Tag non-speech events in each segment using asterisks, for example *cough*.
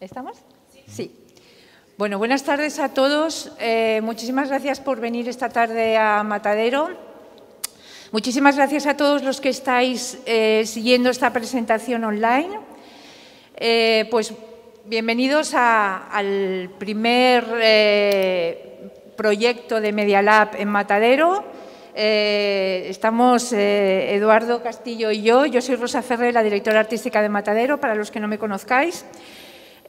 ¿Estamos? Sí. Bueno, buenas tardes a todos. Eh, muchísimas gracias por venir esta tarde a Matadero. Muchísimas gracias a todos los que estáis eh, siguiendo esta presentación online. Eh, pues bienvenidos a, al primer proyecto de Media Lab en Matadero. estamos Eduardo Castillo y yo. Yo soy Rosa Ferrer, la directora artística de Matadero, para los que no me conozcáis.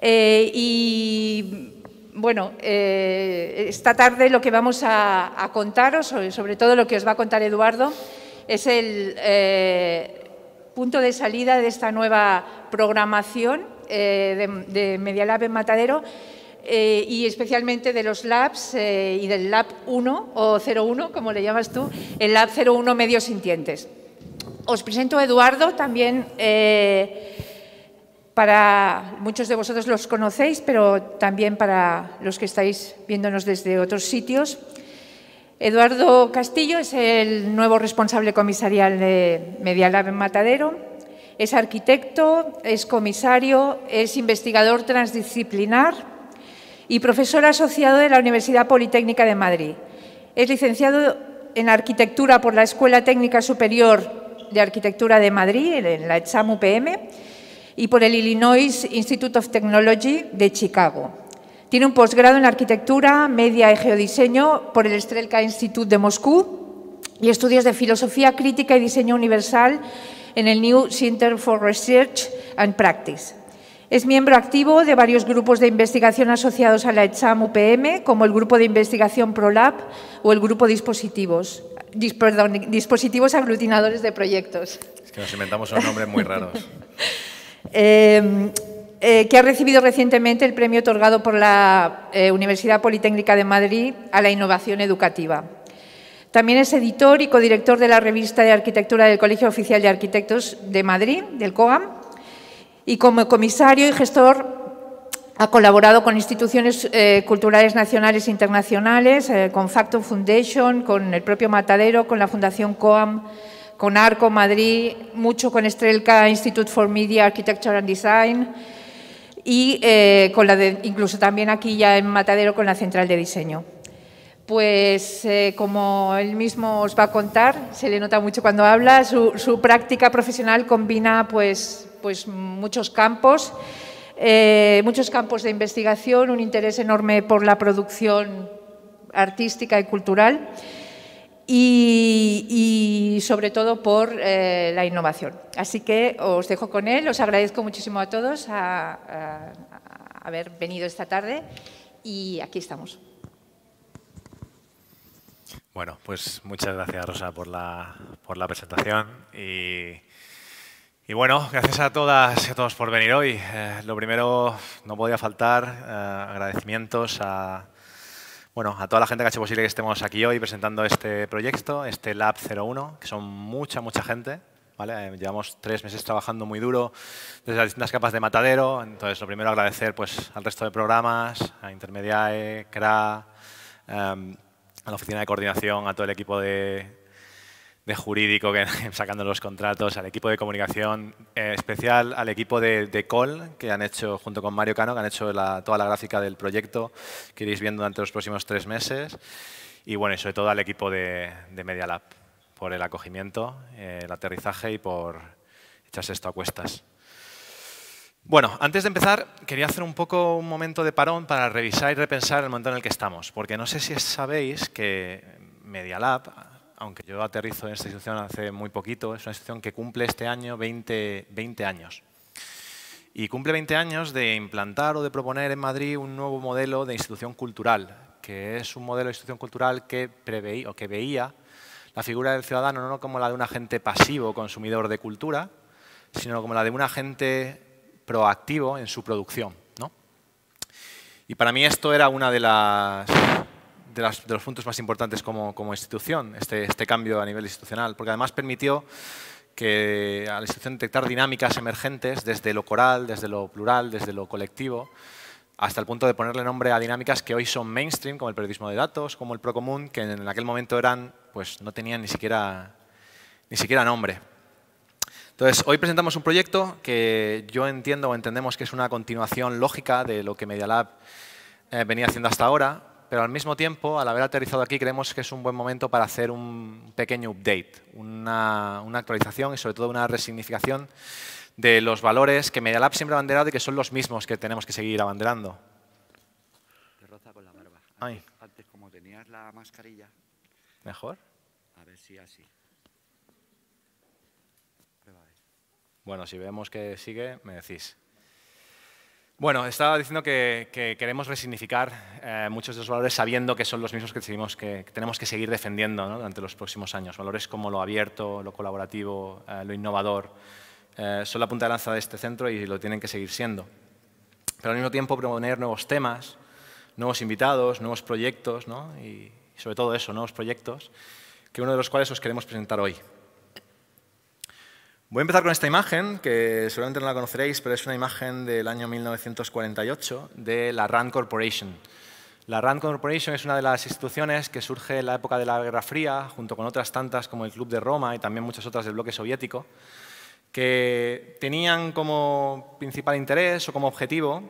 Eh, y bueno, eh, esta tarde lo que vamos a, contaros, sobre, todo lo que os va a contar Eduardo, es el eh, punto de salida de esta nueva programación de, de, Media Lab en Matadero y especialmente de los labs y del Lab 1 o 01, como le llamas tú, el Lab 01 Medios Sintientes. Os presento a Eduardo también para muchos de vosotros los conocéis, pero también para los que estáis viéndonos desde otros sitios. Eduardo Castillo es el nuevo responsable comisarial de Medialab en Matadero. Es arquitecto, es comisario, es investigador transdisciplinar y profesor asociado de la Universidad Politécnica de Madrid. Es licenciado en arquitectura por la Escuela Técnica Superior de Arquitectura de Madrid, en la ETSAM upm y por el Illinois Institute of Technology de Chicago. Tiene un posgrado en arquitectura, media y geodiseño por el Strelka Institute de Moscú y estudios de filosofía crítica y diseño universal en el New Center for Research and Practice. Es miembro activo de varios grupos de investigación asociados a la ETSAM UPM, como el Grupo de Investigación ProLab o el Grupo Dispositivos, Dispositivos Aglutinadores de Proyectos. Es que nos inventamos unos nombres muy raros. *laughs* Em, eh, que ha recibido recientemente el premio otorgado por la eh, Universidad Politécnica de Madrid a la innovación educativa. También es editor y codirector de la revista de arquitectura del Colegio Oficial de Arquitectos de Madrid, del COAM, y como comisario y gestor ha colaborado con instituciones eh, culturales nacionales e internacionales, con Factum Foundation, con el propio Matadero, con la Fundación COAM, con ARCO Madrid, mucho con Estrelka Institute for Media Architecture and Design y eh, con la de, incluso también aquí ya en Matadero con la central de diseño. Pues eh, como él mismo os va a contar, se le nota mucho cuando habla, su, práctica profesional combina pues, pues muchos campos, eh, muchos campos de investigación, un interés enorme por la producción artística y cultural y, sobre todo por eh, la innovación. Así que os dejo con él, os agradezco muchísimo a todos a, haber venido esta tarde y aquí estamos. Bueno, pues muchas gracias Rosa por la, por la presentación y, bueno, gracias a todas y a todos por venir hoy. Eh, lo primero, no podía faltar eh, agradecimientos a bueno, a toda la gente que ha hecho posible que estemos aquí hoy presentando este proyecto, este Lab 01, que son mucha, mucha gente. ¿vale? Eh, llevamos tres meses trabajando muy duro desde las distintas capas de Matadero. Entonces, lo primero agradecer pues, al resto de programas, a Intermediae, CRA, em, a la Oficina de Coordinación, a todo el equipo de, jurídico que *laughs* sacando los contratos, al equipo de comunicación eh, especial, al equipo de, Call, que han hecho, junto con Mario Cano, que han hecho toda la gráfica del proyecto que iréis viendo durante los próximos tres meses. Y bueno, y sobre todo al equipo de, Media Lab por el acogimiento, eh, el aterrizaje y por echarse esto a cuestas. Bueno, antes de empezar, quería hacer un poco un momento de parón para revisar y repensar el momento en el que estamos, porque no sé si sabéis que Media Lab aunque yo aterrizo en esta institución hace muy poquito, es una institución que cumple este año 20, 20 años. Y cumple 20 años de implantar o de proponer en Madrid un nuevo modelo de institución cultural, que es un modelo de institución cultural que preveía o que veía la figura del ciudadano no como la de un agente pasivo consumidor de cultura, sino como la de un agente proactivo en su producción. Y para mí esto era una de las de, los puntos más importantes como, institución, este, este, cambio a nivel institucional, porque además permitió que a la institución detectar dinámicas emergentes desde lo coral, desde lo plural, desde lo colectivo, hasta el punto de ponerle nombre a dinámicas que hoy son mainstream, como el periodismo de datos, como el Procomún, que en aquel momento eran, pues no tenían ni siquiera, ni siquiera nombre. Entonces, hoy presentamos un proyecto que yo entiendo o entendemos que es una continuación lógica de lo que Media Lab eh, venía haciendo hasta ahora, pero al mismo tiempo, al haber aterrizado aquí, creemos que es un buen momento para hacer un pequeño update, una, actualización y sobre todo una resignificación de los valores que Medialab siempre ha abanderado y que son los mismos que tenemos que seguir abanderando. Con la barba. antes, como tenías la mascarilla. ¿Mejor? A ver si así. Bueno, si vemos que sigue, me decís. Bueno, estaba diciendo que, queremos resignificar eh, muchos de los valores sabiendo que son los mismos que, tenemos que, seguir defendiendo durante los próximos años. Valores como lo abierto, lo colaborativo, eh, lo innovador, eh, son la punta de lanza de este centro y lo tienen que seguir siendo. Pero al mismo tiempo proponer nuevos temas, nuevos invitados, nuevos proyectos, y sobre todo eso, nuevos proyectos, que uno de los cuales os queremos presentar hoy. Voy a empezar con esta imagen, que seguramente no la conoceréis, pero es una imagen del año 1948 de la RAND Corporation. La RAND Corporation es una de las instituciones que surge en la época de la Guerra Fría, junto con otras tantas como el Club de Roma y también muchas otras del bloque soviético, que tenían como principal interés o como objetivo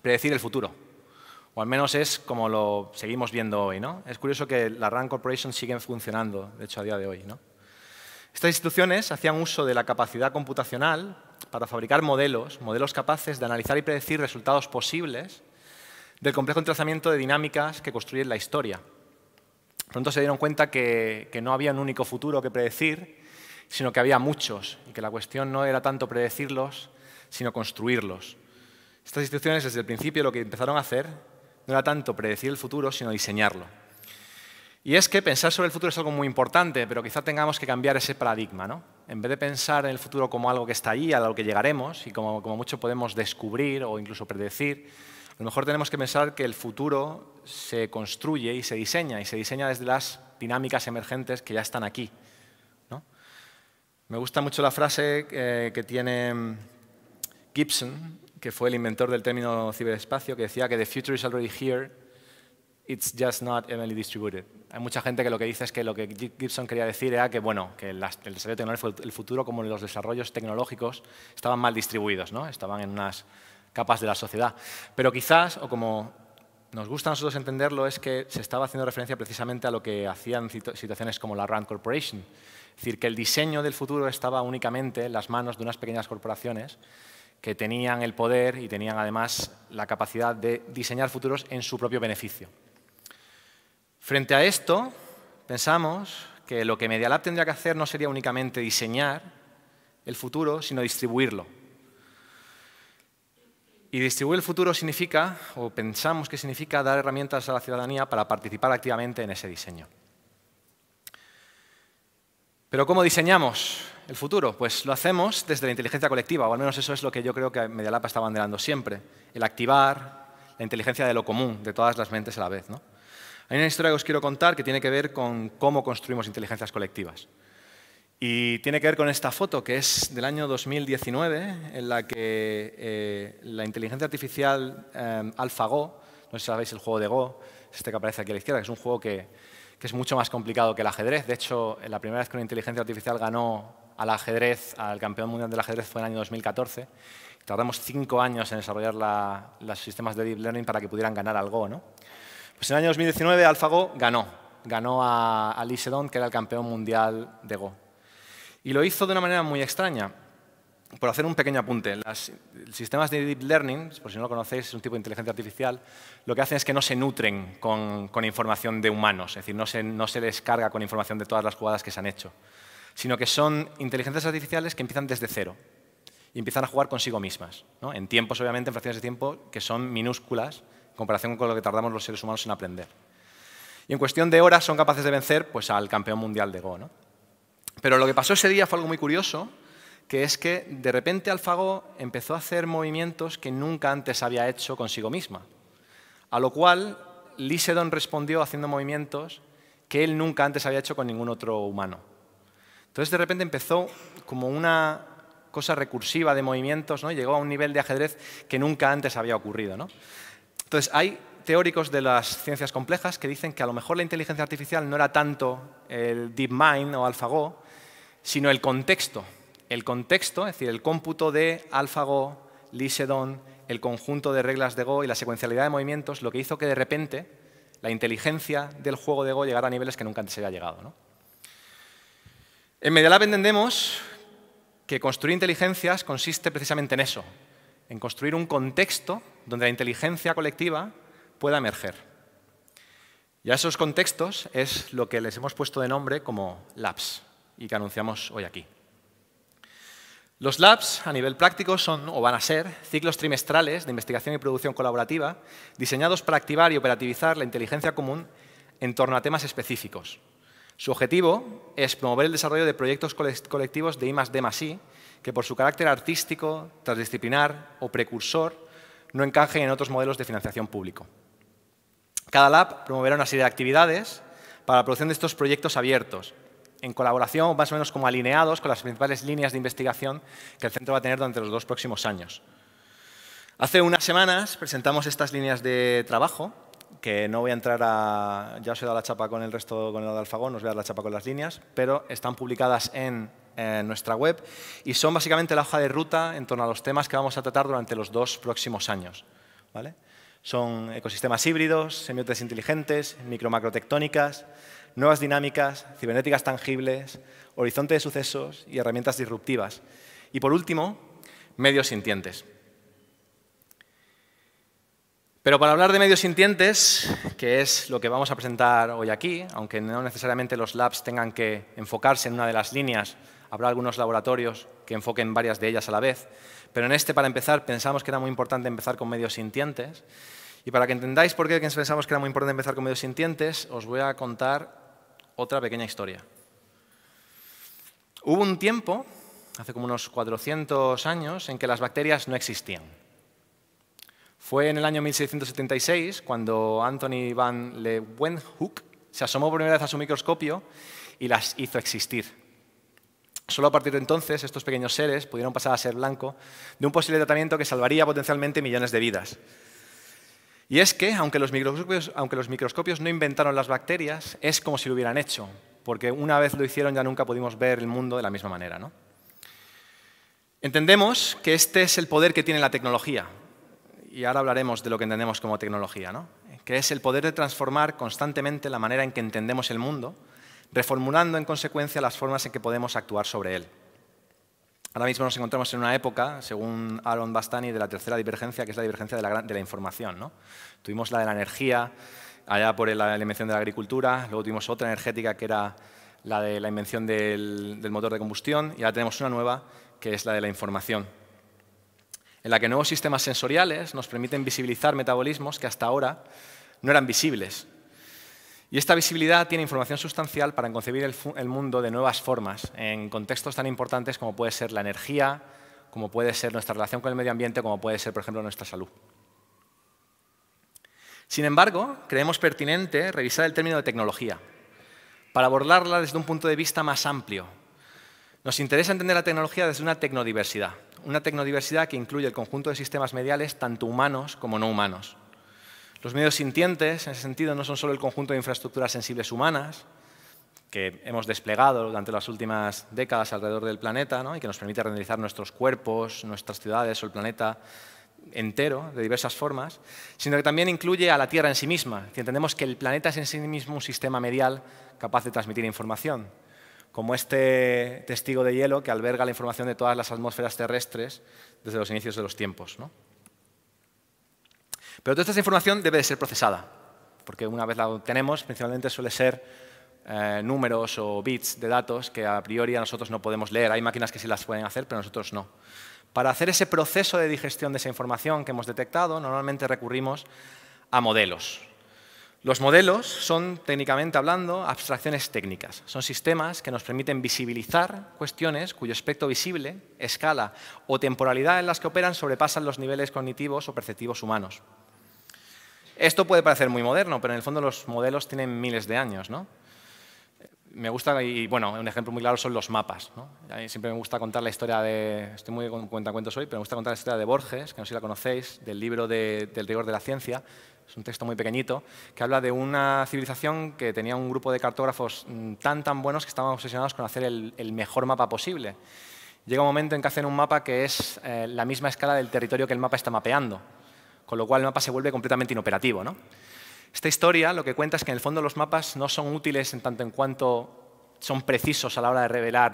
predecir el futuro. O al menos es como lo seguimos viendo hoy. ¿no? Es curioso que la RAND Corporation sigue funcionando, de hecho, a día de hoy. ¿no? Estas instituciones hacían uso de la capacidad computacional para fabricar modelos, modelos capaces de analizar y predecir resultados posibles del complejo entrelazamiento de dinámicas que construyen la historia. Pronto se dieron cuenta que no había un único futuro que predecir, sino que había muchos, y que la cuestión no era tanto predecirlos, sino construirlos. Estas instituciones desde el principio lo que empezaron a hacer no era tanto predecir el futuro, sino diseñarlo. Y es que pensar sobre el futuro es algo muy importante, pero quizá tengamos que cambiar ese paradigma. En vez de pensar en el futuro como algo que está ahí a lo que llegaremos y como, mucho podemos descubrir o incluso predecir, a lo mejor tenemos que pensar que el futuro se construye y se diseña, y se diseña desde las dinámicas emergentes que ya están aquí. Me gusta mucho la frase eh, que tiene Gibson, que fue el inventor del término ciberespacio, que decía que the future is already here it's just not evenly distributed. Hay mucha gente que lo que dice es que lo que Gibson quería decir era que, bueno, que el desarrollo tecnológico, el futuro, como los desarrollos tecnológicos, estaban mal distribuidos, ¿no? estaban en unas capas de la sociedad. Pero quizás, o como nos gusta a nosotros entenderlo, es que se estaba haciendo referencia precisamente a lo que hacían situaciones como la Rand Corporation. Es decir, que el diseño del futuro estaba únicamente en las manos de unas pequeñas corporaciones que tenían el poder y tenían además la capacidad de diseñar futuros en su propio beneficio. Frente a esto, pensamos que lo que Medialab tendría que hacer no sería únicamente diseñar el futuro, sino distribuirlo. Y distribuir el futuro significa, o pensamos que significa, dar herramientas a la ciudadanía para participar activamente en ese diseño. Pero ¿cómo diseñamos el futuro? Pues lo hacemos desde la inteligencia colectiva, o al menos eso es lo que yo creo que Medialab está abanderando siempre, el activar la inteligencia de lo común, de todas las mentes a la vez. Hay una historia que os quiero contar que tiene que ver con cómo construimos inteligencias colectivas. Y tiene que ver con esta foto, que es del año 2019, en la que eh, la inteligencia artificial eh, AlphaGo, no sé si sabéis el juego de Go, este que aparece aquí a la izquierda, que es un juego que, es mucho más complicado que el ajedrez. De hecho, eh, la primera vez que una inteligencia artificial ganó al ajedrez, al campeón mundial del ajedrez, fue en el año 2014. Tardamos cinco años en desarrollar los sistemas de deep learning para que pudieran ganar al Go, ¿no? Pues en el año 2019 AlphaGo ganó, ganó a, Lee Sedon, que era el campeón mundial de Go. Y lo hizo de una manera muy extraña. Por hacer un pequeño apunte, los sistemas de Deep Learning, por si no lo conocéis, es un tipo de inteligencia artificial, lo que hacen es que no se nutren con, información de humanos, es decir, no se, descarga con información de todas las jugadas que se han hecho, sino que son inteligencias artificiales que empiezan desde cero y empiezan a jugar consigo mismas, en tiempos, obviamente, en fracciones de tiempo que son minúsculas, en comparación con lo que tardamos los seres humanos en aprender. Y en cuestión de horas son capaces de vencer pues, al campeón mundial de Go. Pero lo que pasó ese día fue algo muy curioso, que es que de repente AlphaGo empezó a hacer movimientos que nunca antes había hecho consigo misma. A lo cual Lee respondió haciendo movimientos que él nunca antes había hecho con ningún otro humano. Entonces de repente empezó como una cosa recursiva de movimientos, ¿no? llegó a un nivel de ajedrez que nunca antes había ocurrido. ¿no? Entonces, hay teóricos de las ciencias complejas que dicen que a lo mejor la inteligencia artificial no era tanto el DeepMind o AlphaGo, sino el contexto. El contexto, es decir, el cómputo de AlphaGo, Lee el conjunto de reglas de Go y la secuencialidad de movimientos, lo que hizo que de repente la inteligencia del juego de Go llegara a niveles que nunca antes había llegado. En Medialab entendemos que construir inteligencias consiste precisamente en eso, en construir un contexto donde la inteligencia colectiva pueda emerger. Y a esos contextos es lo que les hemos puesto de nombre como labs y que anunciamos hoy aquí. Los labs a nivel práctico son o van a ser ciclos trimestrales de investigación y producción colaborativa diseñados para activar y operativizar la inteligencia común en torno a temas específicos. Su objetivo es promover el desarrollo de proyectos colectivos de I que por su carácter artístico, transdisciplinar o precursor no encajen en otros modelos de financiación público. Cada lab promoverá una serie de actividades para la producción de estos proyectos abiertos, en colaboración más o menos como alineados con las principales líneas de investigación que el centro va a tener durante los dos próximos años. Hace unas semanas presentamos estas líneas de trabajo, que no voy a entrar a... ya os he dado la chapa con el resto, con el de Alfagón, os voy a dar la chapa con las líneas, pero están publicadas en en nuestra web y son básicamente la hoja de ruta en torno a los temas que vamos a tratar durante los dos próximos años. Son ecosistemas híbridos, semiotes inteligentes, micromacrotectónicas, nuevas dinámicas, cibernéticas tangibles, horizonte de sucesos y herramientas disruptivas. Y por último, medios sintientes. Pero para hablar de medios sintientes, que es lo que vamos a presentar hoy aquí, aunque no necesariamente los labs tengan que enfocarse en una de las líneas Habrá algunos laboratorios que enfoquen varias de ellas a la vez, pero en este, para empezar, pensamos que era muy importante empezar con medios sintientes. Y para que entendáis por qué pensamos que era muy importante empezar con medios sintientes, os voy a contar otra pequeña historia. Hubo un tiempo, hace como unos 400 años, en que las bacterias no existían. Fue en el año 1676 cuando Anthony van Leeuwenhoek se asomó por primera vez a su microscopio y las hizo existir. Solo a partir de entonces estos pequeños seres pudieron pasar a ser blanco de un posible tratamiento que salvaría potencialmente millones de vidas. Y es que, aunque los, microscopios, aunque los microscopios no inventaron las bacterias, es como si lo hubieran hecho, porque una vez lo hicieron ya nunca pudimos ver el mundo de la misma manera. Entendemos que este es el poder que tiene la tecnología, y ahora hablaremos de lo que entendemos como tecnología, que es el poder de transformar constantemente la manera en que entendemos el mundo reformulando en consecuencia las formas en que podemos actuar sobre él. Ahora mismo nos encontramos en una época, según Aaron Bastani, de la tercera divergencia, que es la divergencia de la, información. Tuvimos la de la energía, allá por la, invención de la agricultura, luego tuvimos otra energética que era la de la invención del, del motor de combustión, y ahora tenemos una nueva, que es la de la información, en la que nuevos sistemas sensoriales nos permiten visibilizar metabolismos que hasta ahora no eran visibles y esta visibilidad tiene información sustancial para concebir el, mundo de nuevas formas, en contextos tan importantes como puede ser la energía, como puede ser nuestra relación con el medio ambiente, como puede ser, por ejemplo, nuestra salud. Sin embargo, creemos pertinente revisar el término de tecnología, para abordarla desde un punto de vista más amplio. Nos interesa entender la tecnología desde una tecnodiversidad, una tecnodiversidad que incluye el conjunto de sistemas mediales, tanto humanos como no humanos los medios sintientes, en ese sentido, no son solo el conjunto de infraestructuras sensibles humanas que hemos desplegado durante las últimas décadas alrededor del planeta y que nos permite renderizar nuestros cuerpos, nuestras ciudades o el planeta entero, de diversas formas, sino que también incluye a la Tierra en sí misma. si entendemos que el planeta es en sí mismo un sistema medial capaz de transmitir información, como este testigo de hielo que alberga la información de todas las atmósferas terrestres desde los inicios de los tiempos. ¿no? Pero toda esta información debe de ser procesada, porque una vez la obtenemos, principalmente suele ser eh, números o bits de datos que a priori nosotros no podemos leer. Hay máquinas que sí las pueden hacer, pero nosotros no. Para hacer ese proceso de digestión de esa información que hemos detectado, normalmente recurrimos a modelos, los modelos son, técnicamente hablando, abstracciones técnicas. Son sistemas que nos permiten visibilizar cuestiones cuyo aspecto visible, escala o temporalidad en las que operan sobrepasan los niveles cognitivos o perceptivos humanos. Esto puede parecer muy moderno, pero en el fondo los modelos tienen miles de años. ¿no? Me gusta, y bueno, un ejemplo muy claro son los mapas. siempre me gusta contar la historia de, estoy muy con cuentos hoy, pero me gusta contar la historia de Borges, que no sé si la conocéis, del libro del rigor de la ciencia, es un texto muy pequeñito, que habla de una civilización que tenía un grupo de cartógrafos mm, tan, tan buenos que estaban obsesionados con hacer el, mejor mapa posible. Llega un momento en que hacen un mapa que es eh, la misma escala del territorio que el mapa está mapeando, con lo cual el mapa se vuelve completamente inoperativo. ¿no? Esta historia lo que cuenta es que en el fondo los mapas no son útiles en tanto en cuanto son precisos a la hora de revelar,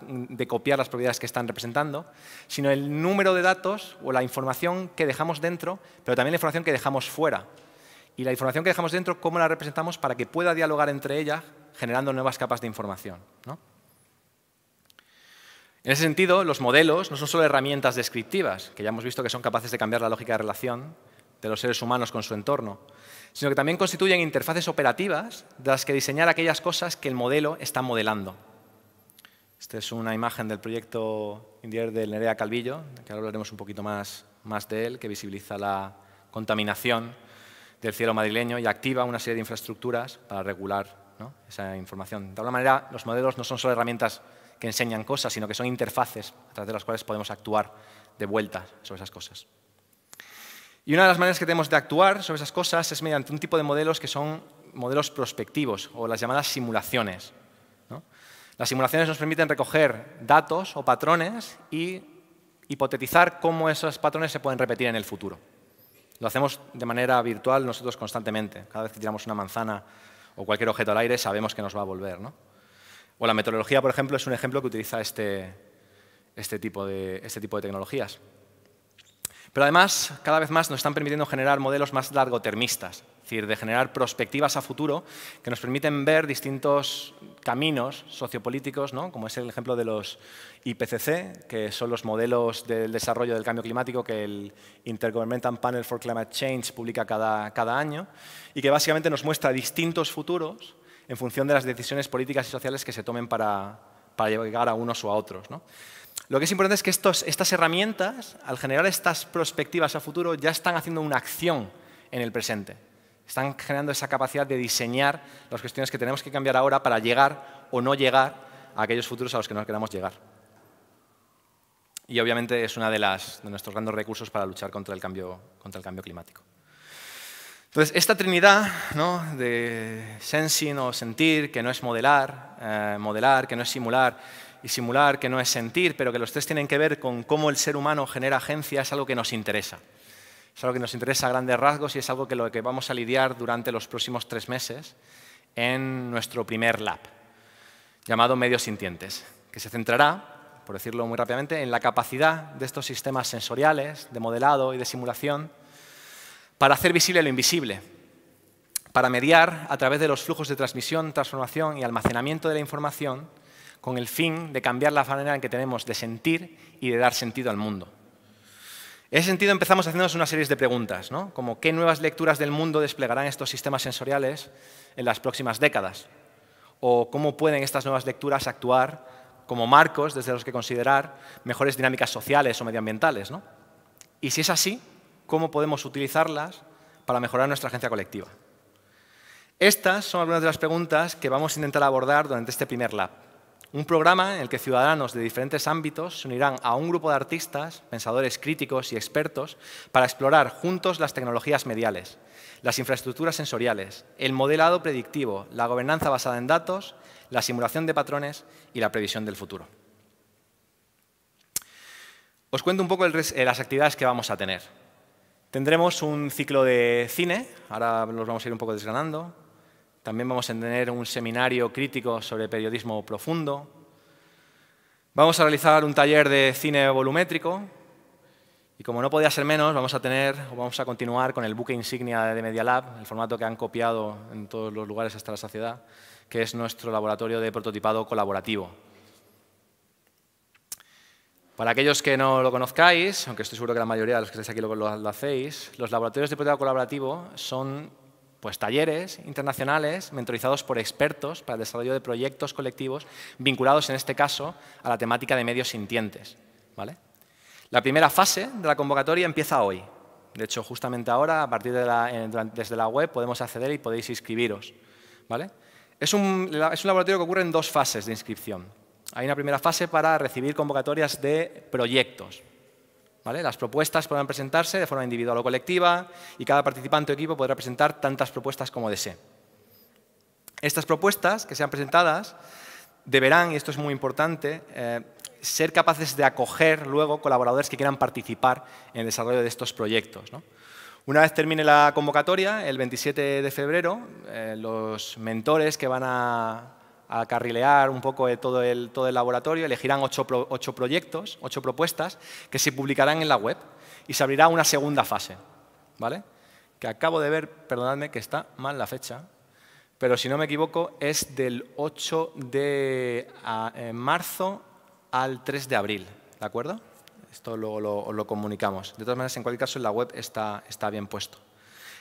de copiar las propiedades que están representando, sino el número de datos o la información que dejamos dentro, pero también la información que dejamos fuera. Y la información que dejamos dentro, cómo la representamos para que pueda dialogar entre ellas, generando nuevas capas de información. En ese sentido, los modelos no son solo herramientas descriptivas, que ya hemos visto que son capaces de cambiar la lógica de relación de los seres humanos con su entorno, sino que también constituyen interfaces operativas de las que diseñar aquellas cosas que el modelo está modelando. Esta es una imagen del proyecto Indier de Nerea Calvillo, que ahora hablaremos un poquito más, más de él, que visibiliza la contaminación del cielo madrileño y activa una serie de infraestructuras para regular esa información. De alguna manera, los modelos no son solo herramientas que enseñan cosas, sino que son interfaces a través de las cuales podemos actuar de vuelta sobre esas cosas. Y una de las maneras que tenemos de actuar sobre esas cosas es mediante un tipo de modelos que son modelos prospectivos o las llamadas simulaciones. Las simulaciones nos permiten recoger datos o patrones y hipotetizar cómo esos patrones se pueden repetir en el futuro. Lo hacemos de manera virtual nosotros constantemente. Cada vez que tiramos una manzana o cualquier objeto al aire sabemos que nos va a volver. O la meteorología, por ejemplo, es un ejemplo que utiliza este, este, este tipo de tecnologías. Pero además, cada vez más nos están permitiendo generar modelos más largotermistas, es decir, de generar perspectivas a futuro que nos permiten ver distintos caminos sociopolíticos, ¿no? como es el ejemplo de los IPCC, que son los modelos del desarrollo del cambio climático que el Intergovernmental Panel for Climate Change publica cada, año, y que básicamente nos muestra distintos futuros en función de las decisiones políticas y sociales que se tomen para, para llegar a unos o a otros. ¿no? Lo que es importante es que estas herramientas, al generar estas perspectivas a futuro, ya están haciendo una acción en el presente. Están generando esa capacidad de diseñar las cuestiones que tenemos que cambiar ahora para llegar o no llegar a aquellos futuros a los que no queramos llegar. Y obviamente es uno de, las, de nuestros grandes recursos para luchar contra el cambio, contra el cambio climático. Entonces, esta trinidad de sensing o sentir, que no es modelar, eh, modelar, que no es simular, y simular, que no es sentir, pero que los tres tienen que ver con cómo el ser humano genera agencia, es algo que nos interesa. Es algo que nos interesa a grandes rasgos y es algo que lo que vamos a lidiar durante los próximos tres meses en nuestro primer lab, llamado Medios Sintientes, que se centrará, por decirlo muy rápidamente, en la capacidad de estos sistemas sensoriales, de modelado y de simulación, para hacer visible lo invisible, para mediar a través de los flujos de transmisión, transformación y almacenamiento de la información, con el fin de cambiar la manera en que tenemos de sentir y de dar sentido al mundo. En ese sentido empezamos haciéndonos una serie de preguntas, ¿no? como qué nuevas lecturas del mundo desplegarán estos sistemas sensoriales en las próximas décadas, o cómo pueden estas nuevas lecturas actuar como marcos desde los que considerar mejores dinámicas sociales o medioambientales. ¿no? Y si es así, ¿cómo podemos utilizarlas para mejorar nuestra agencia colectiva? Estas son algunas de las preguntas que vamos a intentar abordar durante este primer lab un programa en el que ciudadanos de diferentes ámbitos se unirán a un grupo de artistas, pensadores críticos y expertos para explorar juntos las tecnologías mediales, las infraestructuras sensoriales, el modelado predictivo, la gobernanza basada en datos, la simulación de patrones y la previsión del futuro. Os cuento un poco eh, las actividades que vamos a tener. Tendremos un ciclo de cine, ahora los vamos a ir un poco desgranando, también vamos a tener un seminario crítico sobre periodismo profundo. Vamos a realizar un taller de cine volumétrico. Y como no podía ser menos, vamos a tener vamos a continuar con el buque insignia de Media Lab, el formato que han copiado en todos los lugares hasta la saciedad, que es nuestro laboratorio de prototipado colaborativo. Para aquellos que no lo conozcáis, aunque estoy seguro que la mayoría de los que estáis aquí lo, lo, lo hacéis, los laboratorios de prototipado colaborativo son pues talleres internacionales mentorizados por expertos para el desarrollo de proyectos colectivos vinculados, en este caso, a la temática de medios sintientes. ¿vale? La primera fase de la convocatoria empieza hoy. De hecho, justamente ahora, a partir de eh, desde la web, podemos acceder y podéis inscribiros. ¿vale? es un laboratorio que ocurre en dos fases de inscripción. Hay una primera fase para recibir convocatorias de proyectos, las propuestas podrán presentarse de forma individual o colectiva y cada participante o equipo podrá presentar tantas propuestas como desee. Estas propuestas que sean presentadas deberán, y esto es muy importante, eh, ser capaces de acoger luego colaboradores que quieran participar en el desarrollo de estos proyectos. Una vez termine la convocatoria, el 27 de febrero, eh, los mentores que van a a carrilear un poco de todo, el, todo el laboratorio, elegirán ocho, proyectos, ocho propuestas que se publicarán en la web y se abrirá una segunda fase, ¿vale? Que acabo de ver, perdonadme que está mal la fecha, pero si no me equivoco es del 8 de eh, marzo al 3 de abril, ¿de acuerdo? Esto lo, comunicamos. De todas maneras, en cualquier caso, en la web está, está bien puesto.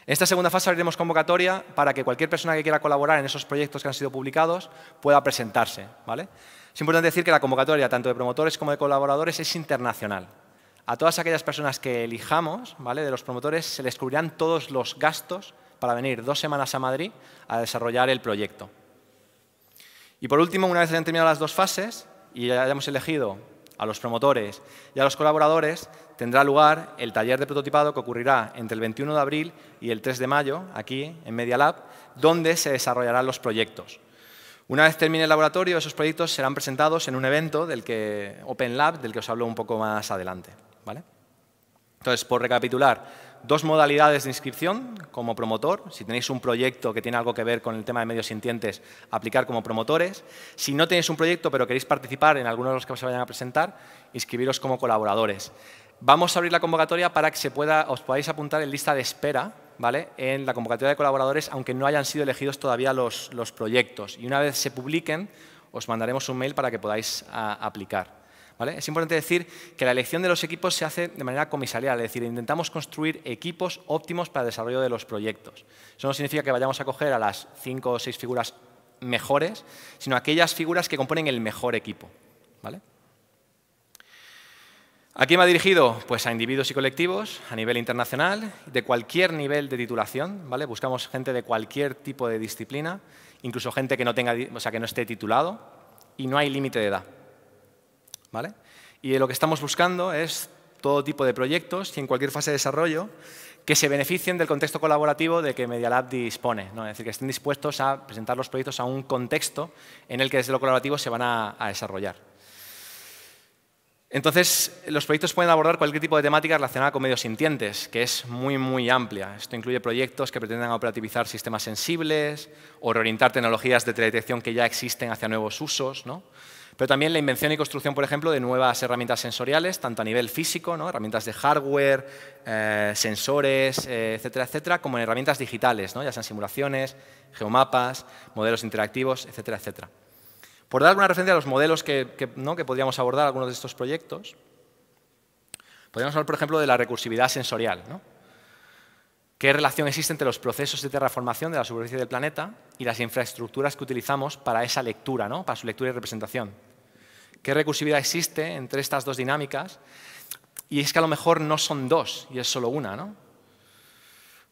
En esta segunda fase abriremos convocatoria para que cualquier persona que quiera colaborar en esos proyectos que han sido publicados pueda presentarse. ¿vale? Es importante decir que la convocatoria, tanto de promotores como de colaboradores, es internacional. A todas aquellas personas que elijamos, ¿vale? de los promotores, se les cubrirán todos los gastos para venir dos semanas a Madrid a desarrollar el proyecto. Y por último, una vez hayan terminado las dos fases y hayamos elegido a los promotores y a los colaboradores, tendrá lugar el taller de prototipado que ocurrirá entre el 21 de abril y el 3 de mayo, aquí en Media Lab, donde se desarrollarán los proyectos. Una vez termine el laboratorio, esos proyectos serán presentados en un evento del que, Open Lab, del que os hablo un poco más adelante. ¿vale? Entonces, por recapitular, dos modalidades de inscripción como promotor. Si tenéis un proyecto que tiene algo que ver con el tema de medios sintientes, aplicar como promotores. Si no tenéis un proyecto pero queréis participar en alguno de los que se vayan a presentar, inscribiros como colaboradores. Vamos a abrir la convocatoria para que se pueda, os podáis apuntar en lista de espera ¿vale? en la convocatoria de colaboradores, aunque no hayan sido elegidos todavía los, proyectos. Y una vez se publiquen, os mandaremos un mail para que podáis aplicar. ¿Vale? Es importante decir que la elección de los equipos se hace de manera comisarial, es decir, intentamos construir equipos óptimos para el desarrollo de los proyectos. Eso no significa que vayamos a coger a las cinco o seis figuras mejores, sino aquellas figuras que componen el mejor equipo. ¿Vale? ¿A quién ha dirigido? Pues a individuos y colectivos a nivel internacional, de cualquier nivel de titulación, ¿vale? Buscamos gente de cualquier tipo de disciplina, incluso gente que no, tenga, que no esté titulado y no hay límite de edad, ¿vale? Y lo que estamos buscando es todo tipo de proyectos y en cualquier fase de desarrollo que se beneficien del contexto colaborativo de que Media Lab dispone, ¿no? es decir, que estén dispuestos a presentar los proyectos a un contexto en el que desde lo colaborativo se van a desarrollar. Entonces, los proyectos pueden abordar cualquier tipo de temática relacionada con medios sintientes, que es muy, muy amplia. Esto incluye proyectos que pretendan operativizar sistemas sensibles o reorientar tecnologías de teledetección que ya existen hacia nuevos usos, ¿no? pero también la invención y construcción, por ejemplo, de nuevas herramientas sensoriales, tanto a nivel físico, herramientas de hardware, eh, sensores, eh, etcétera, etcétera, como en herramientas digitales, ¿no? ya sean simulaciones, geomapas, modelos interactivos, etcétera, etcétera. Por dar alguna referencia a los modelos que, podríamos abordar algunos de estos proyectos, podríamos hablar, por ejemplo, de la recursividad sensorial. ¿Qué relación existe entre los procesos de terraformación de la superficie del planeta y las infraestructuras que utilizamos para esa lectura, para su lectura y representación? ¿Qué recursividad existe entre estas dos dinámicas? Y es que a lo mejor no son dos y es solo una, ¿no?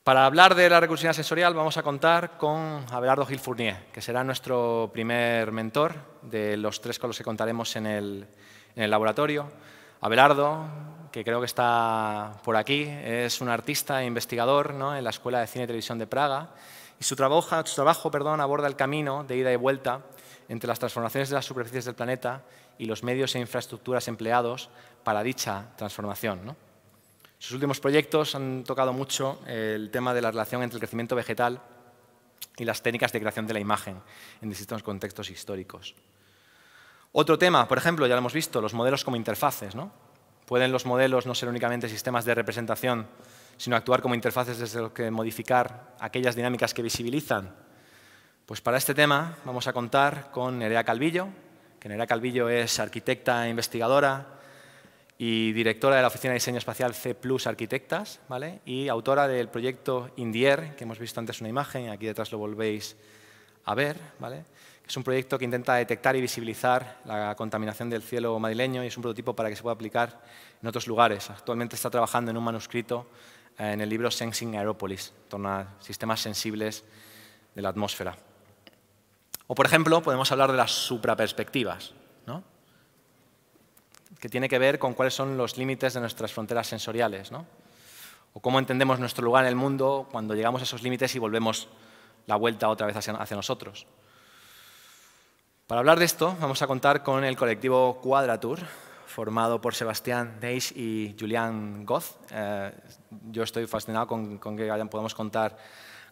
Para hablar de la recursividad sensorial vamos a contar con Abelardo Gil Fournier, que será nuestro primer mentor de los tres con los que contaremos en el, laboratorio. Abelardo, que creo que está por aquí, es un artista e investigador en la Escuela de Cine y Televisión de Praga y su trabajo, su trabajo perdón, aborda el camino de ida y vuelta entre las transformaciones de las superficies del planeta y los medios e infraestructuras empleados para dicha transformación. Sus últimos proyectos han tocado mucho el tema de la relación entre el crecimiento vegetal y las técnicas de creación de la imagen en distintos contextos históricos. Otro tema, por ejemplo, ya lo hemos visto, los modelos como interfaces. ¿no? Pueden los modelos no ser únicamente sistemas de representación, sino actuar como interfaces desde los que modificar aquellas dinámicas que visibilizan. Pues para este tema vamos a contar con Nerea Calvillo, que Nerea Calvillo es arquitecta e investigadora, y directora de la Oficina de Diseño Espacial C Plus Arquitectas, ¿vale? y autora del proyecto INDIER, que hemos visto antes una imagen, aquí detrás lo volvéis a ver, ¿vale? es un proyecto que intenta detectar y visibilizar la contaminación del cielo madrileño y es un prototipo para que se pueda aplicar en otros lugares. Actualmente está trabajando en un manuscrito eh, en el libro Sensing Aeropolis, en torno a sistemas sensibles de la atmósfera. O, por ejemplo, podemos hablar de las supraperspectivas que tiene que ver con cuáles son los límites de nuestras fronteras sensoriales, ¿no? o cómo entendemos nuestro lugar en el mundo cuando llegamos a esos límites y volvemos la vuelta otra vez hacia, nosotros. Para hablar de esto, vamos a contar con el colectivo Quadratur, formado por Sebastián deis y Julián Goz. Eh, yo estoy fascinado con, que podamos contar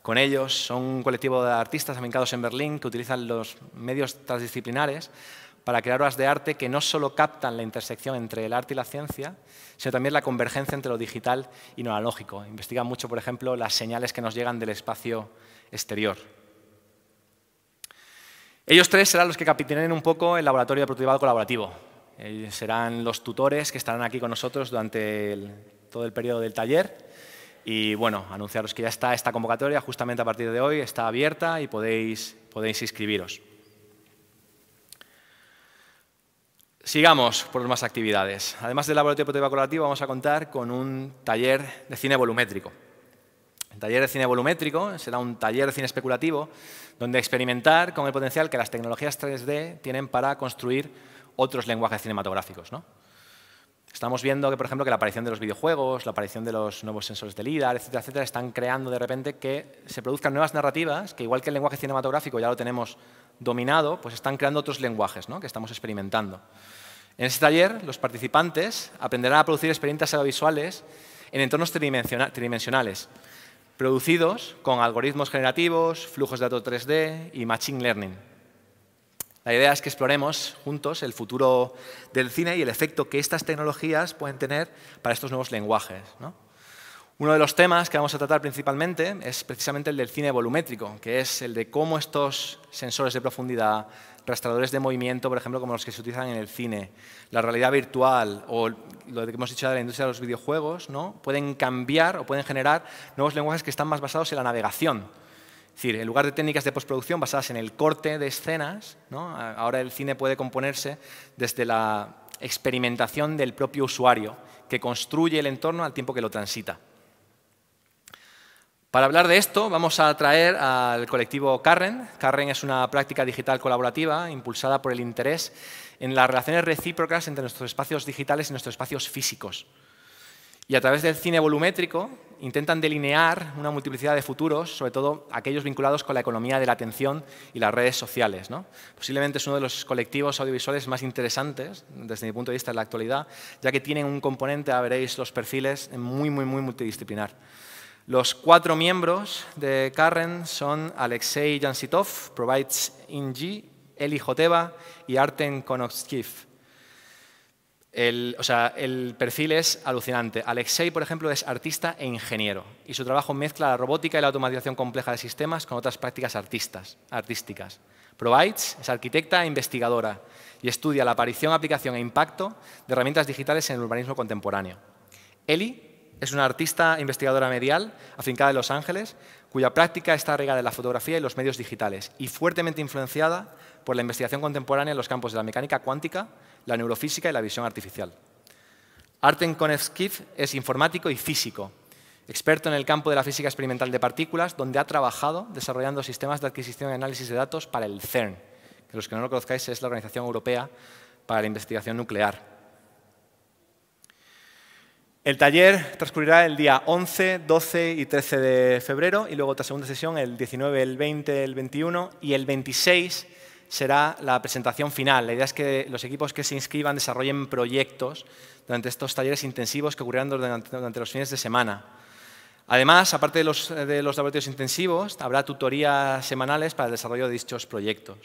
con ellos. Son un colectivo de artistas amincados en Berlín que utilizan los medios transdisciplinares para crear obras de arte que no solo captan la intersección entre el arte y la ciencia, sino también la convergencia entre lo digital y lo analógico. Investigan mucho, por ejemplo, las señales que nos llegan del espacio exterior. Ellos tres serán los que capitaneen un poco el laboratorio de productividad colaborativo. Eh, serán los tutores que estarán aquí con nosotros durante todo el periodo del taller. Y bueno, anunciaros que ya está esta convocatoria, justamente a partir de hoy, está abierta y podéis, podéis inscribiros. Sigamos por más actividades. Además del laboratorio de colaborativo, vamos a contar con un taller de cine volumétrico. El taller de cine volumétrico será un taller de cine especulativo donde experimentar con el potencial que las tecnologías 3D tienen para construir otros lenguajes cinematográficos. Estamos viendo que, por ejemplo, que la aparición de los videojuegos, la aparición de los nuevos sensores de LIDAR, etcétera, etcétera, están creando de repente que se produzcan nuevas narrativas que, igual que el lenguaje cinematográfico ya lo tenemos dominado, pues están creando otros lenguajes que estamos experimentando. En este taller, los participantes aprenderán a producir experiencias audiovisuales en entornos tridimensionales, producidos con algoritmos generativos, flujos de datos 3D y Machine Learning. La idea es que exploremos juntos el futuro del cine y el efecto que estas tecnologías pueden tener para estos nuevos lenguajes. Uno de los temas que vamos a tratar principalmente es precisamente el del cine volumétrico, que es el de cómo estos sensores de profundidad, rastradores de movimiento, por ejemplo, como los que se utilizan en el cine, la realidad virtual o lo que hemos dicho de la industria de los videojuegos, ¿no? pueden cambiar o pueden generar nuevos lenguajes que están más basados en la navegación. Es decir, en lugar de técnicas de postproducción basadas en el corte de escenas, ahora el cine puede componerse desde la experimentación del propio usuario, que construye el entorno al tiempo que lo transita. Para hablar de esto, vamos a traer al colectivo Carren. Carren es una práctica digital colaborativa impulsada por el interés en las relaciones recíprocas entre nuestros espacios digitales y nuestros espacios físicos. Y a través del cine volumétrico intentan delinear una multiplicidad de futuros, sobre todo aquellos vinculados con la economía de la atención y las redes sociales. Posiblemente es uno de los colectivos audiovisuales más interesantes desde mi punto de vista en la actualidad, ya que tienen un componente, veréis los perfiles, muy, muy, muy multidisciplinar. Los cuatro miembros de Karen son Alexei Jansitov, Provides Inji, Eli Joteva y Arten Konovskiv. El, o sea, el perfil es alucinante. Alexei, por ejemplo, es artista e ingeniero y su trabajo mezcla la robótica y la automatización compleja de sistemas con otras prácticas artísticas. Provides es arquitecta e investigadora y estudia la aparición, aplicación e impacto de herramientas digitales en el urbanismo contemporáneo. Eli es una artista investigadora medial afincada en Los Ángeles, cuya práctica está regada en la fotografía y los medios digitales y fuertemente influenciada por la investigación contemporánea en los campos de la mecánica cuántica, la neurofísica y la visión artificial. Arten Konevskiv es informático y físico, experto en el campo de la física experimental de partículas, donde ha trabajado desarrollando sistemas de adquisición y análisis de datos para el CERN, que los que no lo conozcáis es la Organización Europea para la Investigación Nuclear. El taller transcurrirá el día 11, 12 y 13 de febrero y luego otra segunda sesión el 19, el 20, el 21 y el 26 será la presentación final. La idea es que los equipos que se inscriban desarrollen proyectos durante estos talleres intensivos que ocurrirán durante, los fines de semana. Además, aparte de los, de laboratorios intensivos, habrá tutorías semanales para el desarrollo de dichos proyectos.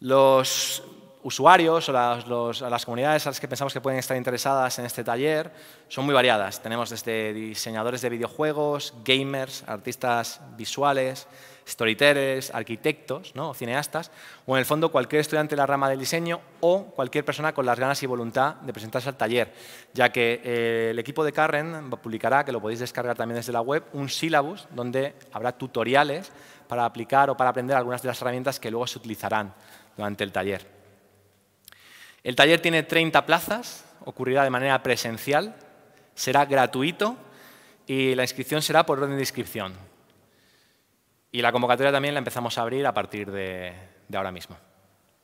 Los usuarios o las, comunidades a las que pensamos que pueden estar interesadas en este taller son muy variadas. Tenemos desde diseñadores de videojuegos, gamers, artistas visuales, storytellers, arquitectos, cineastas, o en el fondo cualquier estudiante de la rama del diseño o cualquier persona con las ganas y voluntad de presentarse al taller, ya que eh, el equipo de Karen publicará, que lo podéis descargar también desde la web, un syllabus donde habrá tutoriales para aplicar o para aprender algunas de las herramientas que luego se utilizarán durante el taller. El taller tiene 30 plazas, ocurrirá de manera presencial, será gratuito y la inscripción será por orden de inscripción. Y la convocatoria también la empezamos a abrir a partir de, ahora mismo.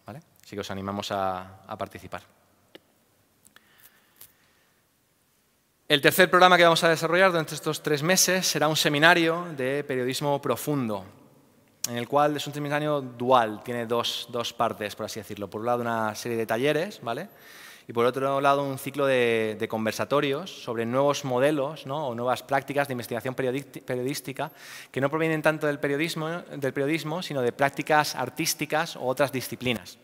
¿Vale? Así que os animamos a, a participar. El tercer programa que vamos a desarrollar durante estos tres meses será un seminario de periodismo profundo en el cual es un seminario dual, tiene dos, partes, por así decirlo. Por un lado, una serie de talleres, ¿vale? Y por otro lado, un ciclo de, conversatorios sobre nuevos modelos o nuevas prácticas de investigación periodística que no provienen tanto del periodismo, del periodismo, sino de prácticas artísticas o otras disciplinas.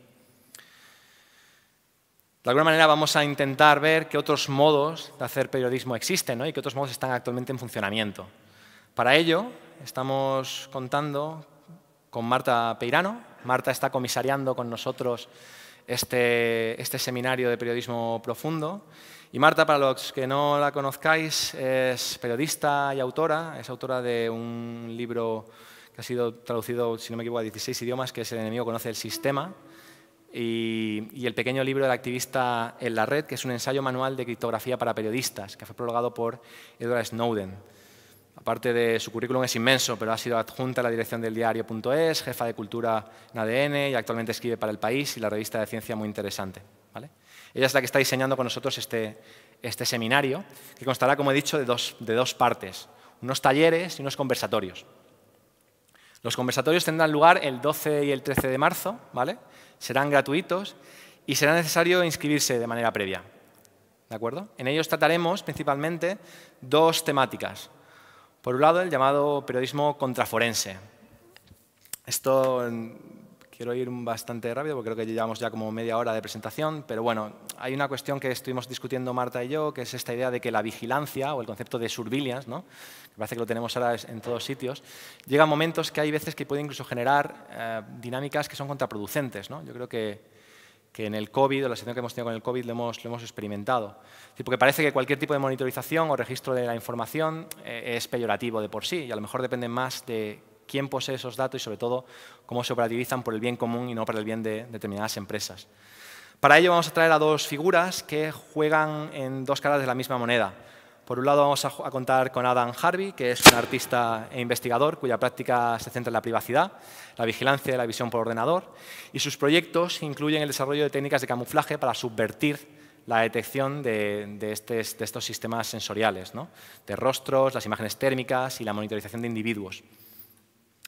De alguna manera vamos a intentar ver qué otros modos de hacer periodismo existen y qué otros modos están actualmente en funcionamiento. Para ello, estamos contando con Marta Peirano. Marta está comisariando con nosotros este, este seminario de periodismo profundo. Y Marta, para los que no la conozcáis, es periodista y autora, es autora de un libro que ha sido traducido, si no me equivoco, a 16 idiomas, que es El enemigo conoce el sistema, y, el pequeño libro del activista en la red, que es un ensayo manual de criptografía para periodistas, que fue prologado por Edward Snowden. Aparte de su currículum es inmenso, pero ha sido adjunta a la dirección del diario.es, jefa de cultura en ADN y actualmente escribe para El País y la revista de ciencia muy interesante. ¿vale? Ella es la que está diseñando con nosotros este, este seminario, que constará, como he dicho, de dos, de dos partes, unos talleres y unos conversatorios. Los conversatorios tendrán lugar el 12 y el 13 de marzo, ¿vale? serán gratuitos y será necesario inscribirse de manera previa. ¿De acuerdo? En ellos trataremos principalmente dos temáticas. Por un lado, el llamado periodismo contraforense. Esto mm, quiero ir bastante rápido porque creo que llevamos ya como media hora de presentación, pero bueno, hay una cuestión que estuvimos discutiendo Marta y yo, que es esta idea de que la vigilancia o el concepto de surveillance, ¿no? que parece que lo tenemos ahora en todos sitios, llega a momentos que hay veces que puede incluso generar eh, dinámicas que son contraproducentes. Yo creo que que en el COVID, o la situación que hemos tenido con el COVID, lo hemos, experimentado. porque parece que cualquier tipo de monitorización o registro de la información eh, es peyorativo de por sí, y a lo mejor depende más de quién posee esos datos y, sobre todo, cómo se operativizan por el bien común y no para el bien de determinadas empresas. Para ello vamos a traer a dos figuras que juegan en dos caras de la misma moneda. Por un lado vamos a, contar con Adam Harvey, que es un artista e investigador cuya práctica se centra en la privacidad, la vigilancia y la visión por ordenador, y sus proyectos incluyen el desarrollo de técnicas de camuflaje para subvertir la detección de, estos sistemas sensoriales, de rostros, las imágenes térmicas y la monitorización de individuos.